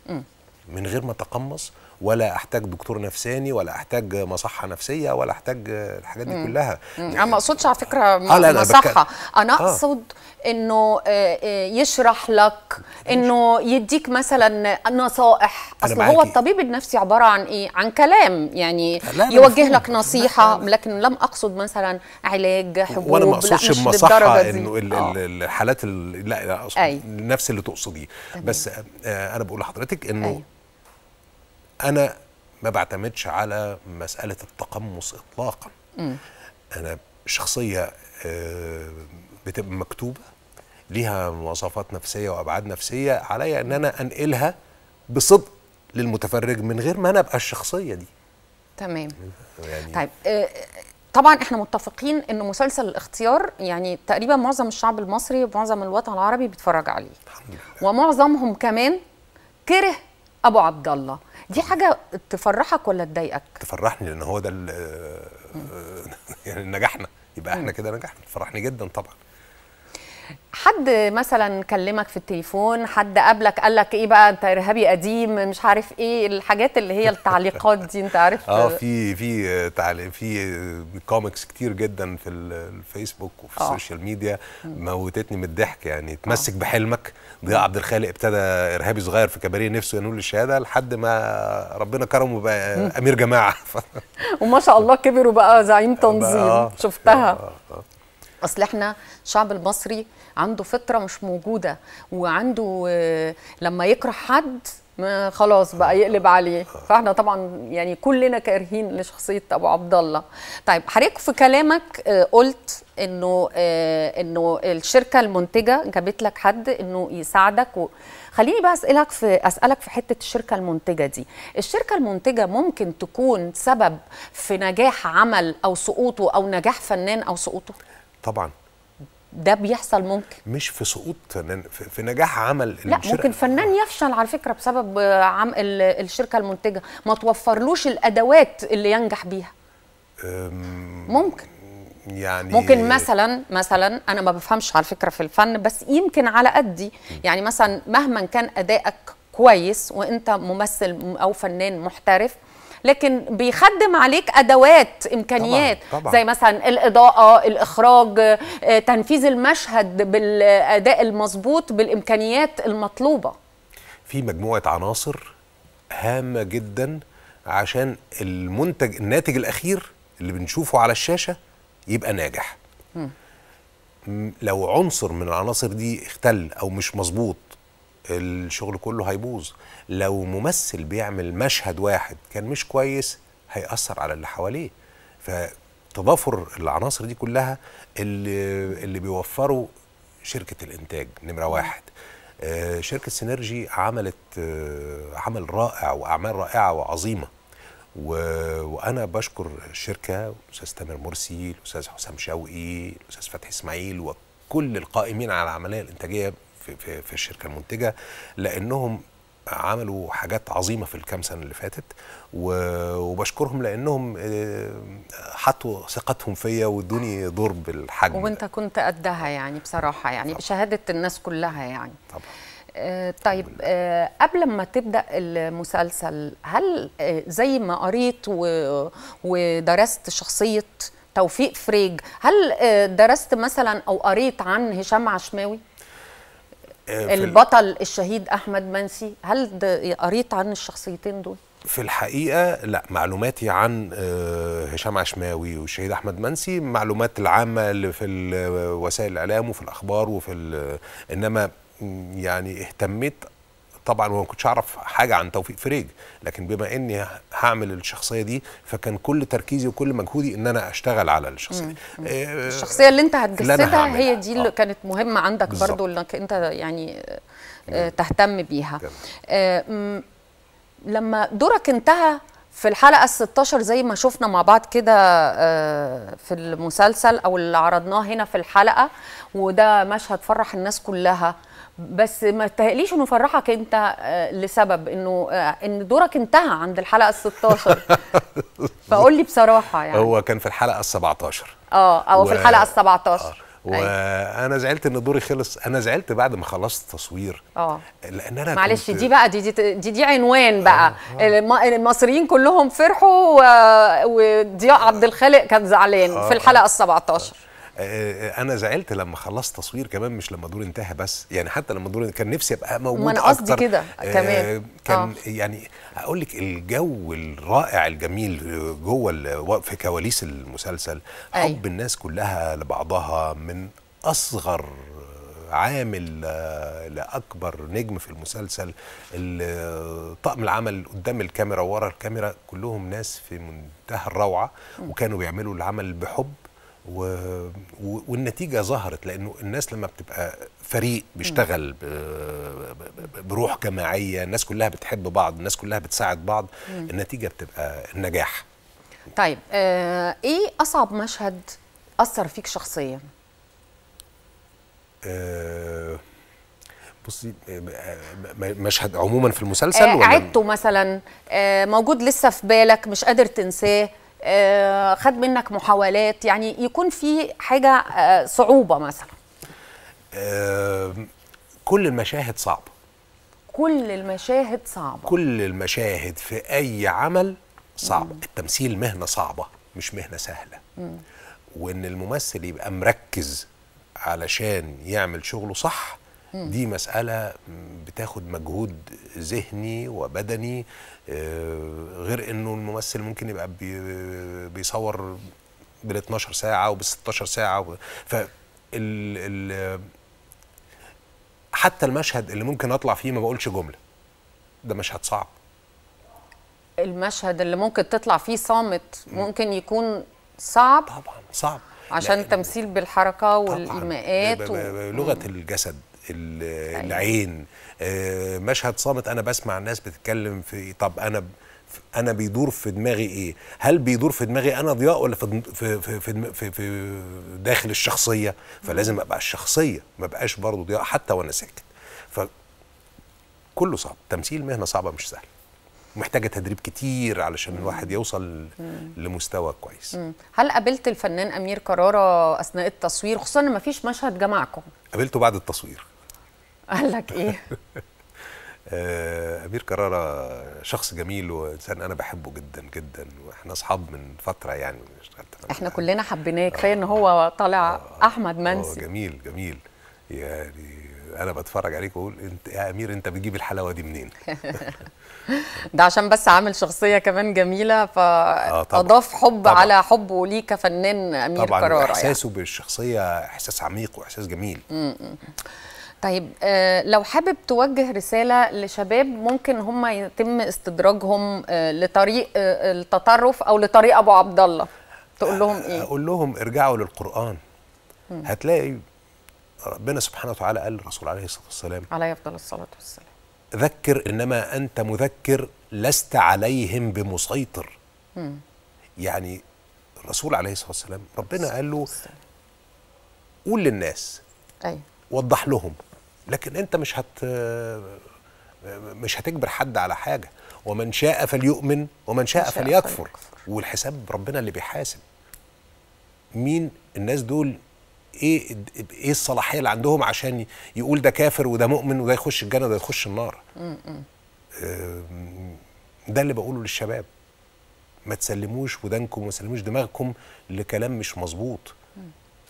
م. من غير ما اتقمص ولا احتاج دكتور نفساني ولا احتاج مصحه نفسيه ولا احتاج الحاجات دي كلها انا ما اقصدش على فكره آه لا لا مصحه انا آه. اقصد آه. انه يشرح لك انه يديك مثلا نصائح اصل هو الطبيب النفسي عباره عن ايه عن كلام يعني يوجه لك نصيحه لكن لم اقصد مثلا علاج حبوب وانا ما اقصدش بمصحه انه آه. الحالات لا اقصد نفس اللي تقصديه بس آه،, آه انا بقول لحضرتك انه أي. انا ما بعتمدش على مساله التقمص اطلاقا م. انا شخصيه آه، بتبقى مكتوبه ليها مواصفات نفسيه وابعاد نفسيه عليا ان انا انقلها بصدق للمتفرج من غير ما انا ابقى الشخصيه دي تمام يعني طيب آه، طبعا احنا متفقين ان مسلسل الاختيار يعني تقريبا معظم الشعب المصري ومعظم الوطن العربي بيتفرج عليه الحمد لله. ومعظمهم كمان كره ابو عبد الله دي حاجه تفرحك ولا تضايقك تفرحني لان هو ده يعني نجحنا يبقى احنا كده نجحنا تفرحني جدا طبعا حد مثلا كلمك في التليفون حد قابلك قال لك ايه بقى انت ارهابي قديم مش عارف ايه الحاجات اللي هي التعليقات دي انت عارف اه في في تعليق في كوميكس كتير جدا في الفيسبوك وفي آه. السوشيال ميديا موتتني من الضحك يعني آه. تمسك بحلمك ضياء عبد الخالق ابتدى ارهابي صغير في كباريه نفسه ينول الشهاده لحد ما ربنا كرمه بقى امير جماعه وما شاء الله كبر وبقى زعيم آه. تنظيم آه. شفتها آه. آه. اصل احنا الشعب المصري عنده فطره مش موجوده وعنده آه، لما يكره حد خلاص بقى يقلب عليه فاحنا طبعا يعني كلنا كارهين لشخصيه ابو عبد الله طيب حضرتك في كلامك آه، قلت انه آه، انه الشركه المنتجه جابت لك حد انه يساعدك و... خليني بقى اسالك في اسالك في حته الشركه المنتجه دي الشركه المنتجه ممكن تكون سبب في نجاح عمل او سقوطه او نجاح فنان او سقوطه طبعا ده بيحصل ممكن مش في سقوط فنان في نجاح عمل لا ممكن فنان يفشل على فكره بسبب عم الشركه المنتجه ما توفرلوش الادوات اللي ينجح بيها ممكن يعني ممكن مثلا مثلا انا ما بفهمش على فكره في الفن بس يمكن على قدي يعني مثلا مهما كان ادائك كويس وانت ممثل او فنان محترف لكن بيخدم عليك ادوات امكانيات طبعًا طبعًا. زي مثلا الاضاءه الاخراج آه، تنفيذ المشهد بالاداء المظبوط بالامكانيات المطلوبه في مجموعه عناصر هامه جدا عشان المنتج الناتج الاخير اللي بنشوفه على الشاشه يبقى ناجح م. لو عنصر من العناصر دي اختل او مش مظبوط الشغل كله هيبوظ لو ممثل بيعمل مشهد واحد كان مش كويس هيأثر على اللي حواليه فتضافر العناصر دي كلها اللي, اللي بيوفروا شركة الإنتاج نمرة واحد آه، شركة سينرجي عملت آه، عمل رائع وأعمال رائعة وعظيمة و... وانا بشكر الشركه الاستاذ تامر مرسي الاستاذ حسام شوقي الاستاذ فتحي اسماعيل وكل القائمين على العمليه الانتاجيه في, في, في الشركه المنتجه لانهم عملوا حاجات عظيمه في الكام سنه اللي فاتت وبشكرهم لانهم آه، حطوا ثقتهم فيا وادوني دور بالحجم وانت كنت قدها يعني بصراحه يعني طبعا. بشهاده الناس كلها يعني طبعا آه، طيب آه، قبل ما تبدا المسلسل هل زي ما قريت ودرست شخصيه توفيق فريج هل درست مثلا او قريت عن هشام عشماوي آه، البطل الشهيد احمد منسي هل قريت عن الشخصيتين دول في الحقيقه لا معلوماتي عن آه، هشام عشماوي والشهيد احمد منسي معلومات العامه اللي في آه، وسائل الاعلام وفي الاخبار وفي انما يعني اهتميت طبعا وما كنتش اعرف حاجه عن توفيق فريج لكن بما اني هعمل الشخصيه دي فكان كل تركيزي وكل مجهودي ان انا اشتغل على الشخصيه دي آه، الشخصيه اللي انت هتجسدها اللي هي دي اللي آه. كانت مهمه عندك برضو انك انت يعني آه، تهتم بيها آه، لما دورك انتهى في الحلقة ال 16 زي ما شفنا مع بعض كده في المسلسل أو اللي عرضناه هنا في الحلقة وده مشهد فرح الناس كلها بس ما تهقليش انه فرحك انت آه، لسبب انه آه، ان دورك انتهى عند الحلقه ال 16 فقول لي بصراحه يعني هو كان في الحلقه ال 17 اه او في الحلقه ال 17 آه. أيوة. وانا زعلت ان دوري خلص انا زعلت بعد ما خلصت التصوير اه لان انا معلش دي بقى دي دي, دي, عنوان آه. بقى أوه. أوه. المصريين كلهم فرحوا وضياء عبد الخالق كان زعلان في الحلقه ال 17 آه، آه، انا زعلت لما خلصت تصوير كمان مش لما الدور انتهى بس يعني حتى لما الدور كان نفسي ابقى موجود ما انا قصدي كده كمان آه، كان أوه. يعني اقول لك الجو الرائع الجميل جوه في كواليس المسلسل حب أي. الناس كلها لبعضها من اصغر عامل لاكبر نجم في المسلسل طقم العمل قدام الكاميرا ورا الكاميرا كلهم ناس في منتهى الروعه وكانوا بيعملوا العمل بحب و... والنتيجة ظهرت لأنه الناس لما بتبقى فريق بيشتغل ب... بروح جماعية الناس كلها بتحب بعض الناس كلها بتساعد بعض مم. النتيجة بتبقى النجاح طيب آه، إيه أصعب مشهد أثر فيك شخصيا؟ آه، بصي آه، آه، مشهد عموما في المسلسل آه، عدته مثلا آه، موجود لسه في بالك مش قادر تنساه آه، خد منك محاولات يعني يكون في حاجه آه، صعوبه مثلا آه، كل المشاهد صعبه كل المشاهد صعبه كل المشاهد في اي عمل صعبه مم. التمثيل مهنه صعبه مش مهنه سهله مم. وان الممثل يبقى مركز علشان يعمل شغله صح دي مسألة بتاخد مجهود ذهني وبدني آه، غير انه الممثل ممكن يبقى بيصور بال 12 ساعة وبال 16 ساعة ف ال... حتى المشهد اللي ممكن اطلع فيه ما بقولش جملة ده مشهد صعب المشهد اللي ممكن تطلع فيه صامت ممكن يكون صعب طبعا صعب عشان التمثيل بالحركه والايماءات و... لغه الجسد أيوة. العين آه، مشهد صامت انا بسمع الناس بتتكلم في طب انا انا بيدور في دماغي ايه هل بيدور في دماغي انا ضياء ولا في في في في, في, داخل الشخصيه فلازم ابقى الشخصيه ما بقاش برضه ضياء حتى وانا ساكت ف كله صعب تمثيل مهنه صعبه مش سهله محتاجه تدريب كتير علشان الواحد يوصل مم. لمستوى كويس مم. هل قابلت الفنان امير كراره اثناء التصوير خصوصا ان فيش مشهد جمعكم قابلته بعد التصوير قال لك ايه؟ آه، امير كرارة شخص جميل وانسان انا بحبه جدا جدا واحنا اصحاب من فتره يعني اشتغلت احنا كلنا حبيناه آه. كفايه ان هو طالع آه, آه. احمد منسي آه جميل جميل يعني انا بتفرج عليك واقول انت يا امير انت بتجيب الحلاوه دي منين ده عشان بس عامل شخصيه كمان جميله فاضاف آه حب طبعًا. على حبه ليه كفنان امير طبعًا كرارة طبعا احساسه يعني. بالشخصيه احساس عميق واحساس جميل م -م. طيب آه، لو حابب توجه رساله لشباب ممكن هم يتم استدراجهم آه، لطريق آه، التطرف او لطريق ابو عبد الله تقول لهم ايه اقول لهم ارجعوا للقران م. هتلاقي ربنا سبحانه وتعالى قال للرسول عليه الصلاه والسلام عليه افضل الصلاه والسلام ذكر انما انت مذكر لست عليهم بمسيطر م. يعني الرسول عليه الصلاه والسلام ربنا قال له قول للناس ايوه وضح لهم لكن انت مش هت مش هتجبر حد على حاجه ومن شاء فليؤمن ومن شاء فليكفر والحساب ربنا اللي بيحاسب مين الناس دول ايه ايه الصلاحيه اللي عندهم عشان يقول ده كافر وده مؤمن وده يخش الجنه وده يخش النار ده اللي بقوله للشباب ما تسلموش ودانكم وما تسلموش دماغكم لكلام مش مظبوط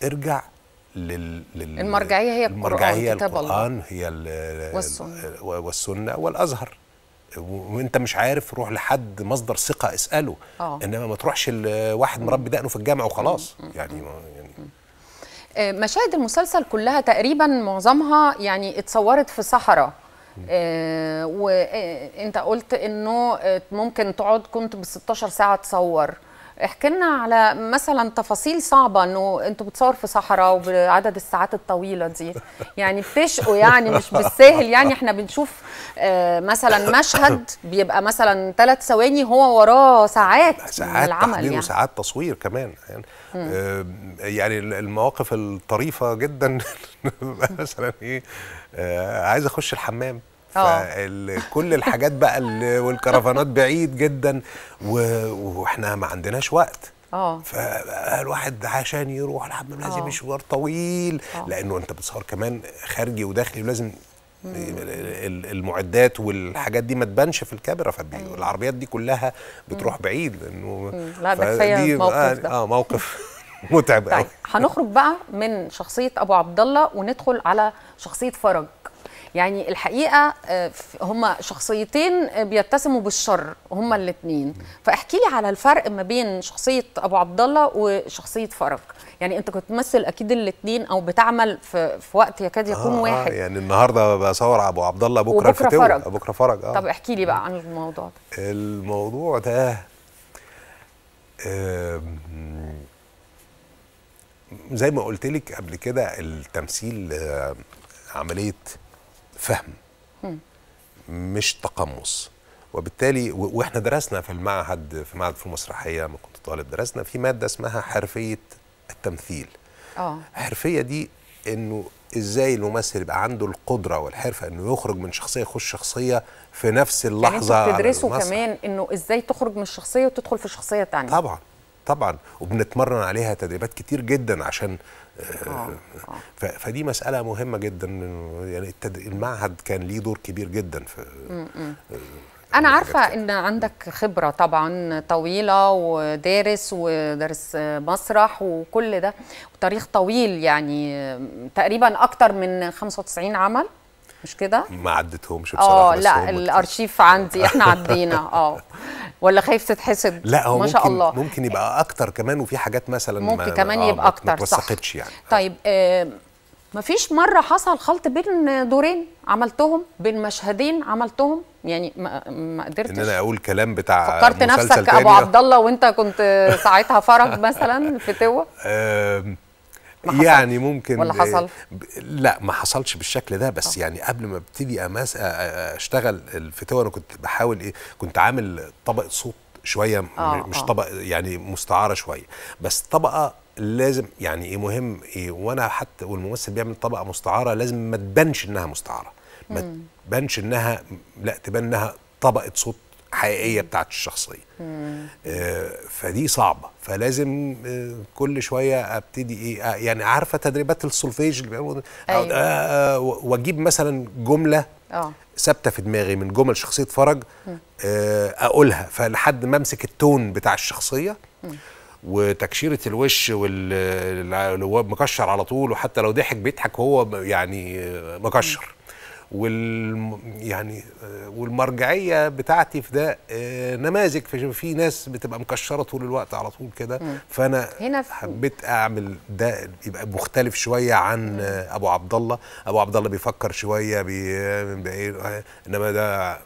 ارجع لل... لل... المرجعية هي القرآن المرجعية كتاب القرآن الله. هي ال... والسنة. والسنة والأزهر وانت مش عارف روح لحد مصدر ثقة اسأله أوه. انما ما تروحش لواحد مربي دقنه في الجامع وخلاص يعني, ما... يعني آه، مشاهد المسلسل كلها تقريبا معظمها يعني اتصورت في صحراء آه، وانت آه، قلت انه ممكن تقعد كنت ب 16 ساعه تصور احكي لنا على مثلا تفاصيل صعبه انه انتوا بتصوروا في صحراء وبعدد الساعات الطويله دي يعني بتشقوا يعني مش بالساهل يعني احنا بنشوف آه، مثلا مشهد بيبقى مثلا ثلاث ثواني هو وراه ساعات ساعات العمل يعني وساعات تصوير كمان يعني, آه، يعني المواقف الطريفه جدا مثلا ايه آه، عايز اخش الحمام اه. كل الحاجات بقى والكرفانات بعيد جدا واحنا ما عندناش وقت اه فالواحد عشان يروح لحد ما لازم مشوار اه. طويل أوه. لانه انت بتصور كمان خارجي وداخلي ولازم المعدات والحاجات دي ما تبانش في الكاميرا فالعربيات أيوة. دي كلها بتروح مم. بعيد لانه لا ده كفايه موقف ده. اه موقف متعب قوي طيب هنخرج بقى من شخصيه ابو عبد الله وندخل على شخصيه فرج يعني الحقيقه آه، هما شخصيتين آه، بيتسموا بالشر هما الاثنين فاحكي لي على الفرق ما بين شخصيه ابو عبد الله وشخصيه فرج يعني انت كنت تمثل اكيد الاثنين او بتعمل في, في وقت يكاد آه، يكون آه واحد آه يعني النهارده بصور ابو عبد الله بكره بكره فرج بكره فرج آه. طب احكي لي بقى عن الموضوع ده الموضوع ده آه زي ما قلت لك قبل كده التمثيل عمليه فهم مش تقمص وبالتالي واحنا درسنا في المعهد في معهد في المسرحيه لما كنت طالب درسنا في ماده اسمها حرفيه التمثيل اه الحرفيه دي انه ازاي الممثل يبقى عنده القدره والحرفه انه يخرج من شخصيه يخش شخصيه في نفس يعني اللحظه يعني تدرسوا كمان انه ازاي تخرج من الشخصيه وتدخل في شخصيه ثانيه طبعا طبعا وبنتمرن عليها تدريبات كتير جدا عشان آه. آه، فدي مسألة مهمة جدا يعني المعهد كان ليه دور كبير جدا في آه، أنا عارفة إن عندك خبرة طبعا طويلة ودارس ودارس مسرح وكل ده وتاريخ طويل يعني تقريبا أكتر من 95 عمل مش كده؟ ما عدتهمش بصراحه اه لا الارشيف عندي احنا عدينا اه ولا خايف تتحسب لا هو ما شاء ممكن الله ممكن يبقى اكتر كمان وفي حاجات مثلا ممكن ما كمان آه، يبقى اكتر ما صح يعني طيب آه ما فيش مره حصل خلط بين دورين عملتهم بين مشهدين عملتهم يعني ما, ما قدرتش ان انا اقول كلام بتاع فكرت نفسك ابو عبد الله وانت كنت ساعتها فرج مثلا في آه يعني ممكن ولا حصل؟ لا ما حصلش بالشكل ده بس أوه. يعني قبل ما ابتدي أمس اشتغل الفتوه انا كنت بحاول ايه كنت عامل طبقه صوت شويه أوه. مش آه. طبق يعني مستعاره شويه بس طبقه لازم يعني ايه مهم ايه وانا حتى والممثل بيعمل طبقه مستعاره لازم ما تبانش انها مستعاره ما تبانش انها لا تبان انها طبقه صوت حقيقيه بتاعت الشخصيه آه فدي صعبه فلازم آه كل شويه ابتدي ايه آه يعني عارفه تدريبات السولفيج اللي بيعملوا أيوة. آه, آه، واجيب مثلا جمله آه. ثابته في دماغي من جمل شخصيه فرج آه اقولها فلحد ما امسك التون بتاع الشخصيه مم. وتكشيره الوش واللي مكشر على طول وحتى لو ضحك بيضحك هو يعني آه، مكشر وال يعني آه، والمرجعيه بتاعتي في ده آه، نماذج في, في ناس بتبقى مكشره طول الوقت على طول كده فانا هنا في... حبيت اعمل ده يبقى مختلف شويه عن مم. آه، ابو عبد الله ابو عبد الله بيفكر شويه بي... انما ده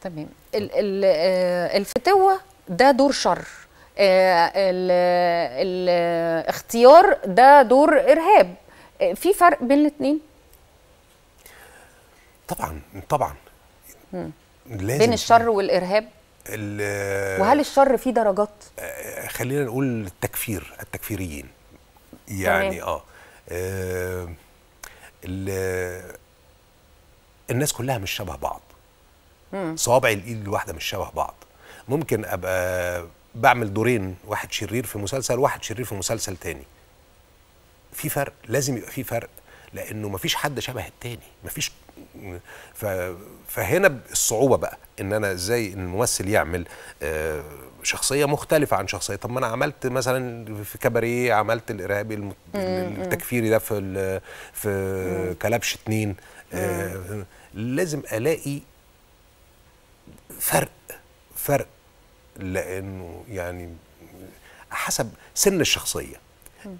تمام الفتوه ده دور شر الاختيار ده دور ارهاب في فرق بين الاثنين طبعا طبعا لازم بين الشر والارهاب وهل الشر فيه درجات آه، خلينا نقول التكفير التكفيريين يعني اه, آه الناس كلها مش شبه بعض صوابع الايد الواحده مش شبه بعض ممكن ابقى بعمل دورين واحد شرير في مسلسل واحد شرير في مسلسل تاني في فرق لازم يبقى في فرق لانه مفيش حد شبه التاني مفيش فهنا الصعوبه بقى ان انا ازاي الممثل يعمل آه، شخصيه مختلفه عن شخصيه طب ما انا عملت مثلا في كباريه عملت الارهابي التكفيري ده في في كلبش اتنين آه، لازم الاقي فرق فرق لانه يعني حسب سن الشخصيه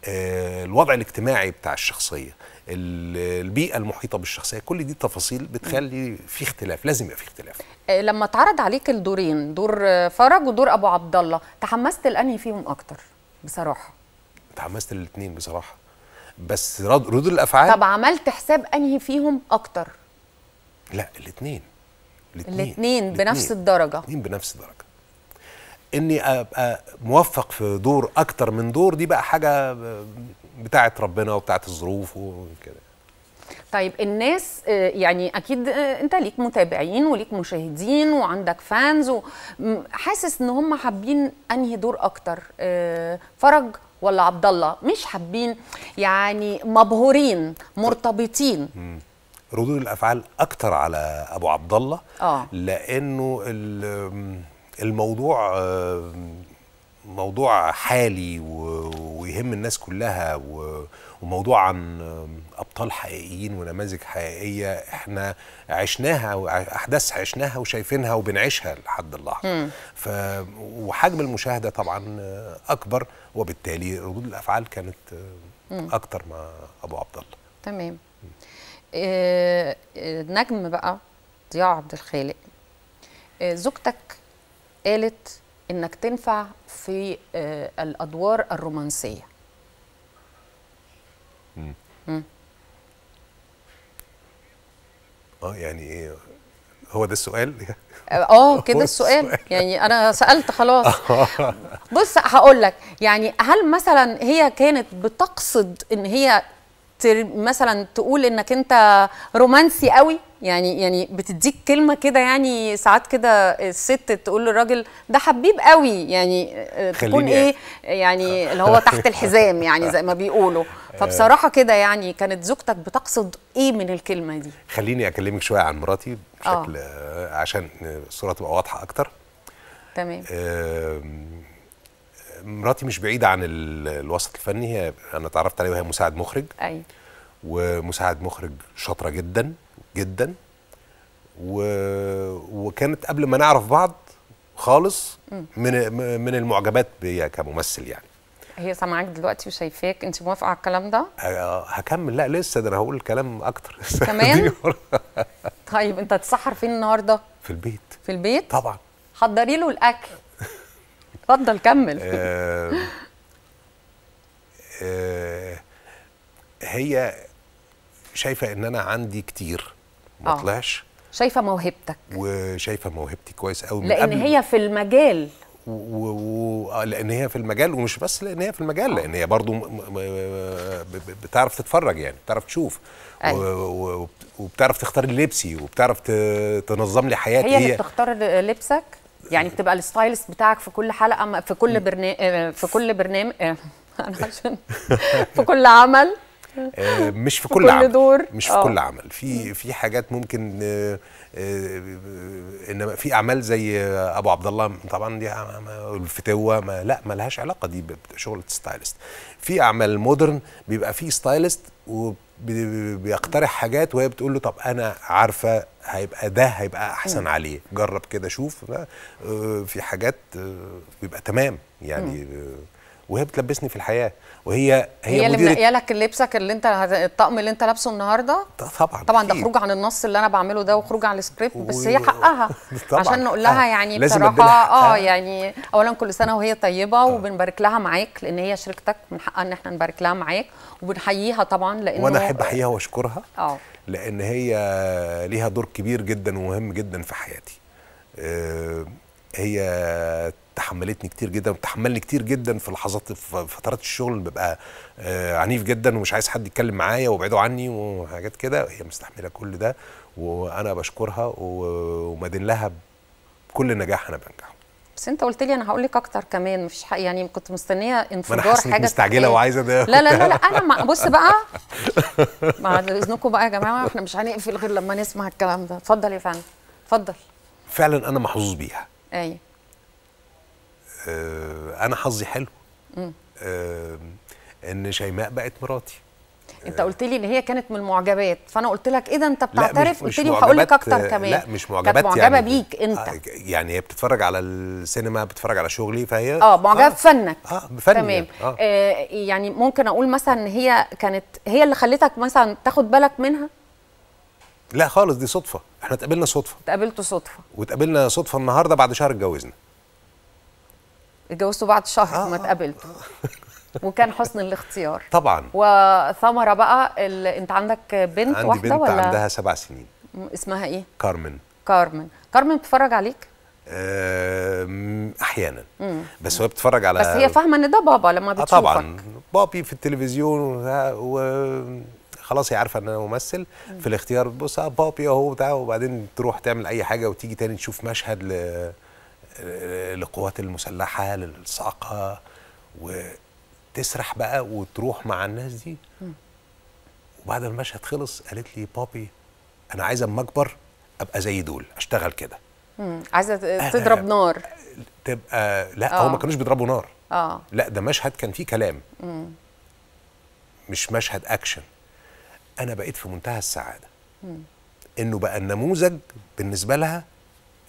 آه، الوضع الاجتماعي بتاع الشخصيه البيئه المحيطه بالشخصيه كل دي تفاصيل بتخلي في اختلاف لازم يبقى في اختلاف آه، لما اتعرض عليك الدورين دور فرج ودور ابو عبد الله تحمست لانهي فيهم اكتر بصراحه تحمست للاثنين بصراحه بس ردود الافعال طب عملت حساب انهي فيهم اكتر لا الاثنين الاثنين بنفس الدرجه الاثنين بنفس الدرجه اني ابقى موفق في دور اكتر من دور دي بقى حاجه بتاعه ربنا وبتاعه الظروف وكده طيب الناس آه، يعني اكيد آه، انت ليك متابعين وليك مشاهدين وعندك فانز حاسس ان هم حابين انهي دور اكتر آه، فرج ولا عبد الله مش حابين يعني مبهورين مرتبطين ردود الافعال اكتر على ابو عبد الله لانه الموضوع موضوع حالي ويهم الناس كلها وموضوع عن ابطال حقيقيين ونماذج حقيقيه احنا عشناها احداث عشناها وشايفينها وبنعيشها لحد اللحظه ف وحجم المشاهده طبعا اكبر وبالتالي ردود الافعال كانت اكتر مع ابو عبد الله تمام إيه نجم بقى ضياء عبد الخالق آه، زوجتك قالت انك تنفع في آه، الادوار الرومانسيه اه يعني ايه هو ده السؤال اه, آه، كده السؤال يعني انا سالت خلاص بص هقول لك يعني هل مثلا هي كانت بتقصد ان هي مثلا تقول انك انت رومانسي قوي يعني يعني بتديك كلمه كده يعني ساعات كده الست تقول للراجل ده حبيب قوي يعني آه، تكون ايه يعني اللي هو تحت الحزام يعني زي ما بيقولوا آه. فبصراحه كده يعني كانت زوجتك بتقصد ايه من الكلمه دي خليني اكلمك شويه عن مراتي بشكل آه. عشان الصوره تبقى واضحه اكتر تمام آه مراتي مش بعيده عن الوسط الفني هي انا اتعرفت عليها وهي مساعد مخرج اي ومساعد مخرج شاطره جدا جدا و... وكانت قبل ما نعرف بعض خالص من من المعجبات بيا كممثل يعني هي سامعاك دلوقتي وشايفاك انت موافقه على الكلام ده هكمل لا لسه ده انا هقول الكلام اكتر كمان طيب انت هتسحر فين النهارده في البيت في البيت طبعا حضري له الاكل اتفضل كمل آه، آه، هي شايفه ان انا عندي كتير ما آه. طلعش شايفه موهبتك وشايفه موهبتي كويس قوي لان قبل. هي في المجال ولان و... هي في المجال ومش بس لان هي في المجال لان هي برضو م... م... بتعرف تتفرج يعني بتعرف تشوف أيوة. و... و... وبتعرف تختار لبسي وبتعرف ت... تنظم لي حياتي هي, هي اللي بتختار لبسك يعني بتبقى الستايلست بتاعك في كل حلقه آه، في كل برنامج في كل برنامج انا عشان في كل عمل آه، مش في, في كل, عمل دور. مش في أوه. كل آه. عمل في في حاجات ممكن انما في اعمال زي ابو عبد الله طبعا دي الفتوه ما لا ما لهاش علاقه دي بشغل ستايلست في اعمال مودرن بيبقى في ستايلست بيقترح حاجات وهي بتقول له طب انا عارفه هيبقى ده هيبقى احسن م. عليه جرب كده شوف آه، في حاجات آه، بيبقى تمام يعني م. وهي بتلبسني في الحياه وهي هي, هي اللي لك لبسك اللي انت الطقم اللي انت لابسه النهارده طبعا طبعا ده خروج عن النص اللي انا بعمله ده وخروج عن السكريبت بس هي حقها طبعا عشان نقول لها آه، يعني بصراحه آه،, اه يعني اولا كل سنه وهي طيبه آه. وبنبارك لها معاك لان هي شركتك من حقها ان احنا نبارك لها معاك وبنحييها طبعا لان وانا احب احييها واشكرها اه لان هي ليها دور كبير جدا ومهم جدا في حياتي آه، هي تحملتني كتير جدا وتحملني كتير جدا في لحظات في فترات الشغل ببقى آه، عنيف جدا ومش عايز حد يتكلم معايا وبعدوا عني وحاجات كده هي مستحمله كل ده وانا بشكرها ومدين لها بكل نجاح انا بنجحه بس انت قلت لي انا هقول لك اكتر كمان مفيش حق يعني كنت مستنيه انفجار حاجه مستعجله وعايزه ده لا لا لا, لا انا ما بص بقى بعد اذنكم بقى يا جماعه احنا مش هنقفل غير لما نسمع الكلام ده اتفضل يا فندم اتفضل فعلا انا محظوظ بيها ايوه آه، انا حظي حلو آه، ان شيماء بقت مراتي انت قلت لي ان هي كانت من المعجبات فانا قلت لك ايه ده انت بتعترف قلت لي وهقول لك اكتر كمان لا مش معجبات كانت معجبه يعني بيك انت آه، يعني هي بتتفرج على السينما بتتفرج على شغلي فهي اه معجبه بفنك اه بفنك تمام يعني. آه. آه يعني ممكن اقول مثلا ان هي كانت هي اللي خلتك مثلا تاخد بالك منها لا خالص دي صدفه احنا اتقابلنا صدفه اتقابلتوا صدفه واتقابلنا صدفه النهارده بعد شهر اتجوزنا اتجوزتوا بعد شهر آه. ما اتقابلتوا آه. وكان حسن الاختيار طبعا وثمره بقى ال... انت عندك بنت عندي واحده بنت ولا عندها سبع سنين اسمها ايه كارمن كارمن كارمن بتتفرج عليك احيانا بس هو بتفرج على بس هي فاهمه ان ده بابا لما آه، بتشوفك طبعا بابي في التلفزيون و... خلاص هي عارفه ان انا ممثل في الاختيار بص آه، بابي اهو بتاع وبعدين تروح تعمل اي حاجه وتيجي تاني تشوف مشهد ل... للقوات المسلحه للصاعقه وتسرح بقى وتروح مع الناس دي وبعد ما المشهد خلص قالت لي بابي انا عايزه اما اكبر ابقى زي دول اشتغل كده عايزه تضرب نار تبقى لا هو آه. ما كانوش بيضربوا نار اه لا ده مشهد كان فيه كلام مم. مش مشهد اكشن انا بقيت في منتهى السعاده مم. انه بقى النموذج بالنسبه لها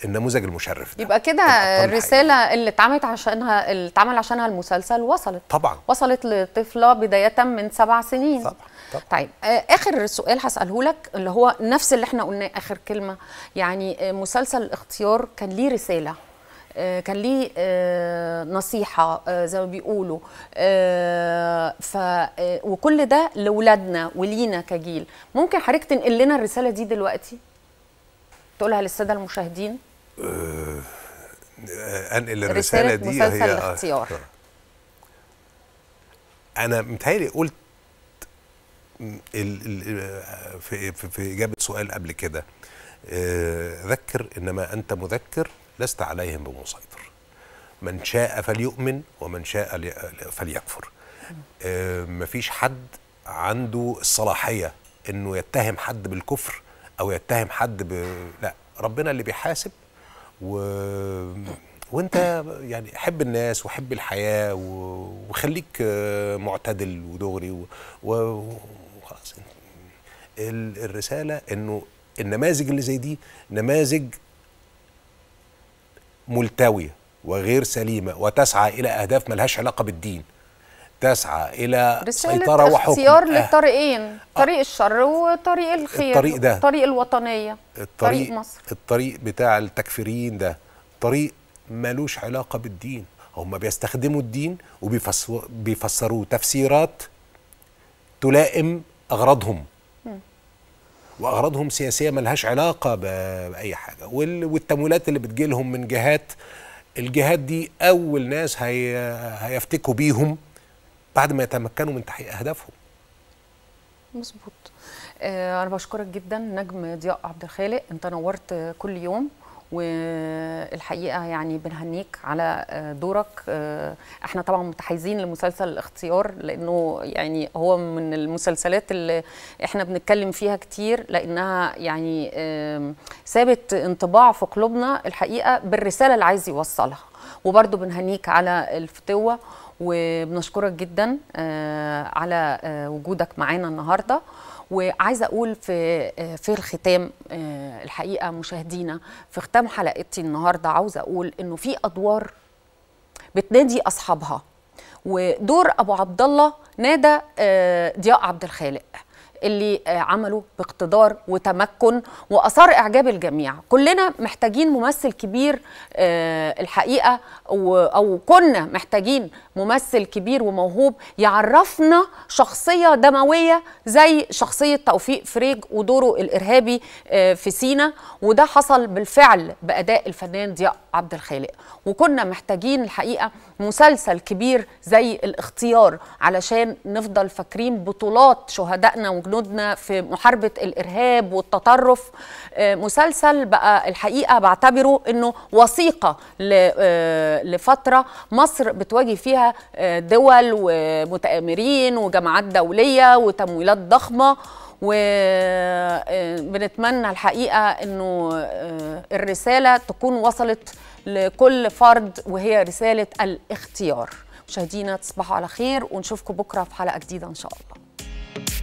النموذج المشرف ده. يبقى كده الرساله حقيقة. اللي اتعملت عشانها اللي اتعمل عشانها المسلسل وصلت طبعا وصلت لطفله بدايه من سبع سنين طبعا طبعا. طيب آه، اخر سؤال هساله لك اللي هو نفس اللي احنا قلناه اخر كلمه يعني آه، مسلسل الاختيار كان ليه رساله آه، كان ليه نصيحة زي ما بيقولوا ف وكل ده لولادنا ولينا كجيل ممكن حضرتك تنقل لنا الرسالة دي دلوقتي تقولها للسادة المشاهدين آه، انقل الرساله دي مسلسل هي آه، الاختيار انا متهيألي قلت آه، إيه، في في اجابه سؤال قبل كده ذكر انما انت مذكر لست عليهم بمسيطر من شاء فليؤمن ومن شاء فليكفر مفيش حد عنده الصلاحيه انه يتهم حد بالكفر او يتهم حد ب... لا ربنا اللي بيحاسب و... وانت يعني حب الناس وحب الحياه و... وخليك معتدل ودغري و... و... وخلاص الرساله انه النماذج اللي زي دي نماذج ملتويه وغير سليمه وتسعى الى اهداف ملهاش علاقه بالدين تسعى الى سيطره وحكم اختيار للطريقين آه. آه. طريق الشر وطريق الخير الطريق ده الطريق الوطنيه الطريق, طريق مصر الطريق بتاع التكفيريين ده طريق ملوش علاقه بالدين هم بيستخدموا الدين وبيفسروه تفسيرات تلائم اغراضهم واغراضهم سياسيه ملهاش علاقه باي حاجه والتمويلات اللي بتجيلهم من جهات الجهات دي اول ناس هي... هيفتكوا بيهم بعد ما يتمكنوا من تحقيق اهدافهم مظبوط آه، انا بشكرك جدا نجم ضياء عبد الخالق انت نورت كل يوم والحقيقه يعني بنهنيك على آه، دورك آه، احنا طبعا متحيزين لمسلسل الاختيار لانه يعني هو من المسلسلات اللي احنا بنتكلم فيها كتير لانها يعني سابت انطباع في قلوبنا الحقيقه بالرساله اللي عايز يوصلها وبرده بنهنيك على الفتوه وبنشكرك جدا آه، على آه، وجودك معانا النهارده وعايزه اقول في آه، في الختام الحقيقه مشاهدينا في ختام حلقتي النهارده عاوزه اقول انه في ادوار بتنادي اصحابها ودور ابو عبد الله نادى ضياء عبد الخالق اللي عمله باقتدار وتمكن واثار اعجاب الجميع كلنا محتاجين ممثل كبير الحقيقه او كنا محتاجين ممثل كبير وموهوب يعرفنا شخصيه دمويه زي شخصيه توفيق فريج ودوره الارهابي آه، في سينا وده حصل بالفعل باداء الفنان ضياء عبد الخالق وكنا محتاجين الحقيقه مسلسل كبير زي الاختيار علشان نفضل فاكرين بطولات شهدائنا وجنودنا في محاربه الارهاب والتطرف آه، مسلسل بقى الحقيقه بعتبره انه وثيقه آه، لفتره مصر بتواجه فيها آه، دول ومتآمرين وجماعات دولية وتمويلات ضخمة وبنتمنى آه، الحقيقة أنه آه، الرسالة تكون وصلت لكل فرد وهي رسالة الاختيار مشاهدينا تصبحوا على خير ونشوفكم بكرة في حلقة جديدة إن شاء الله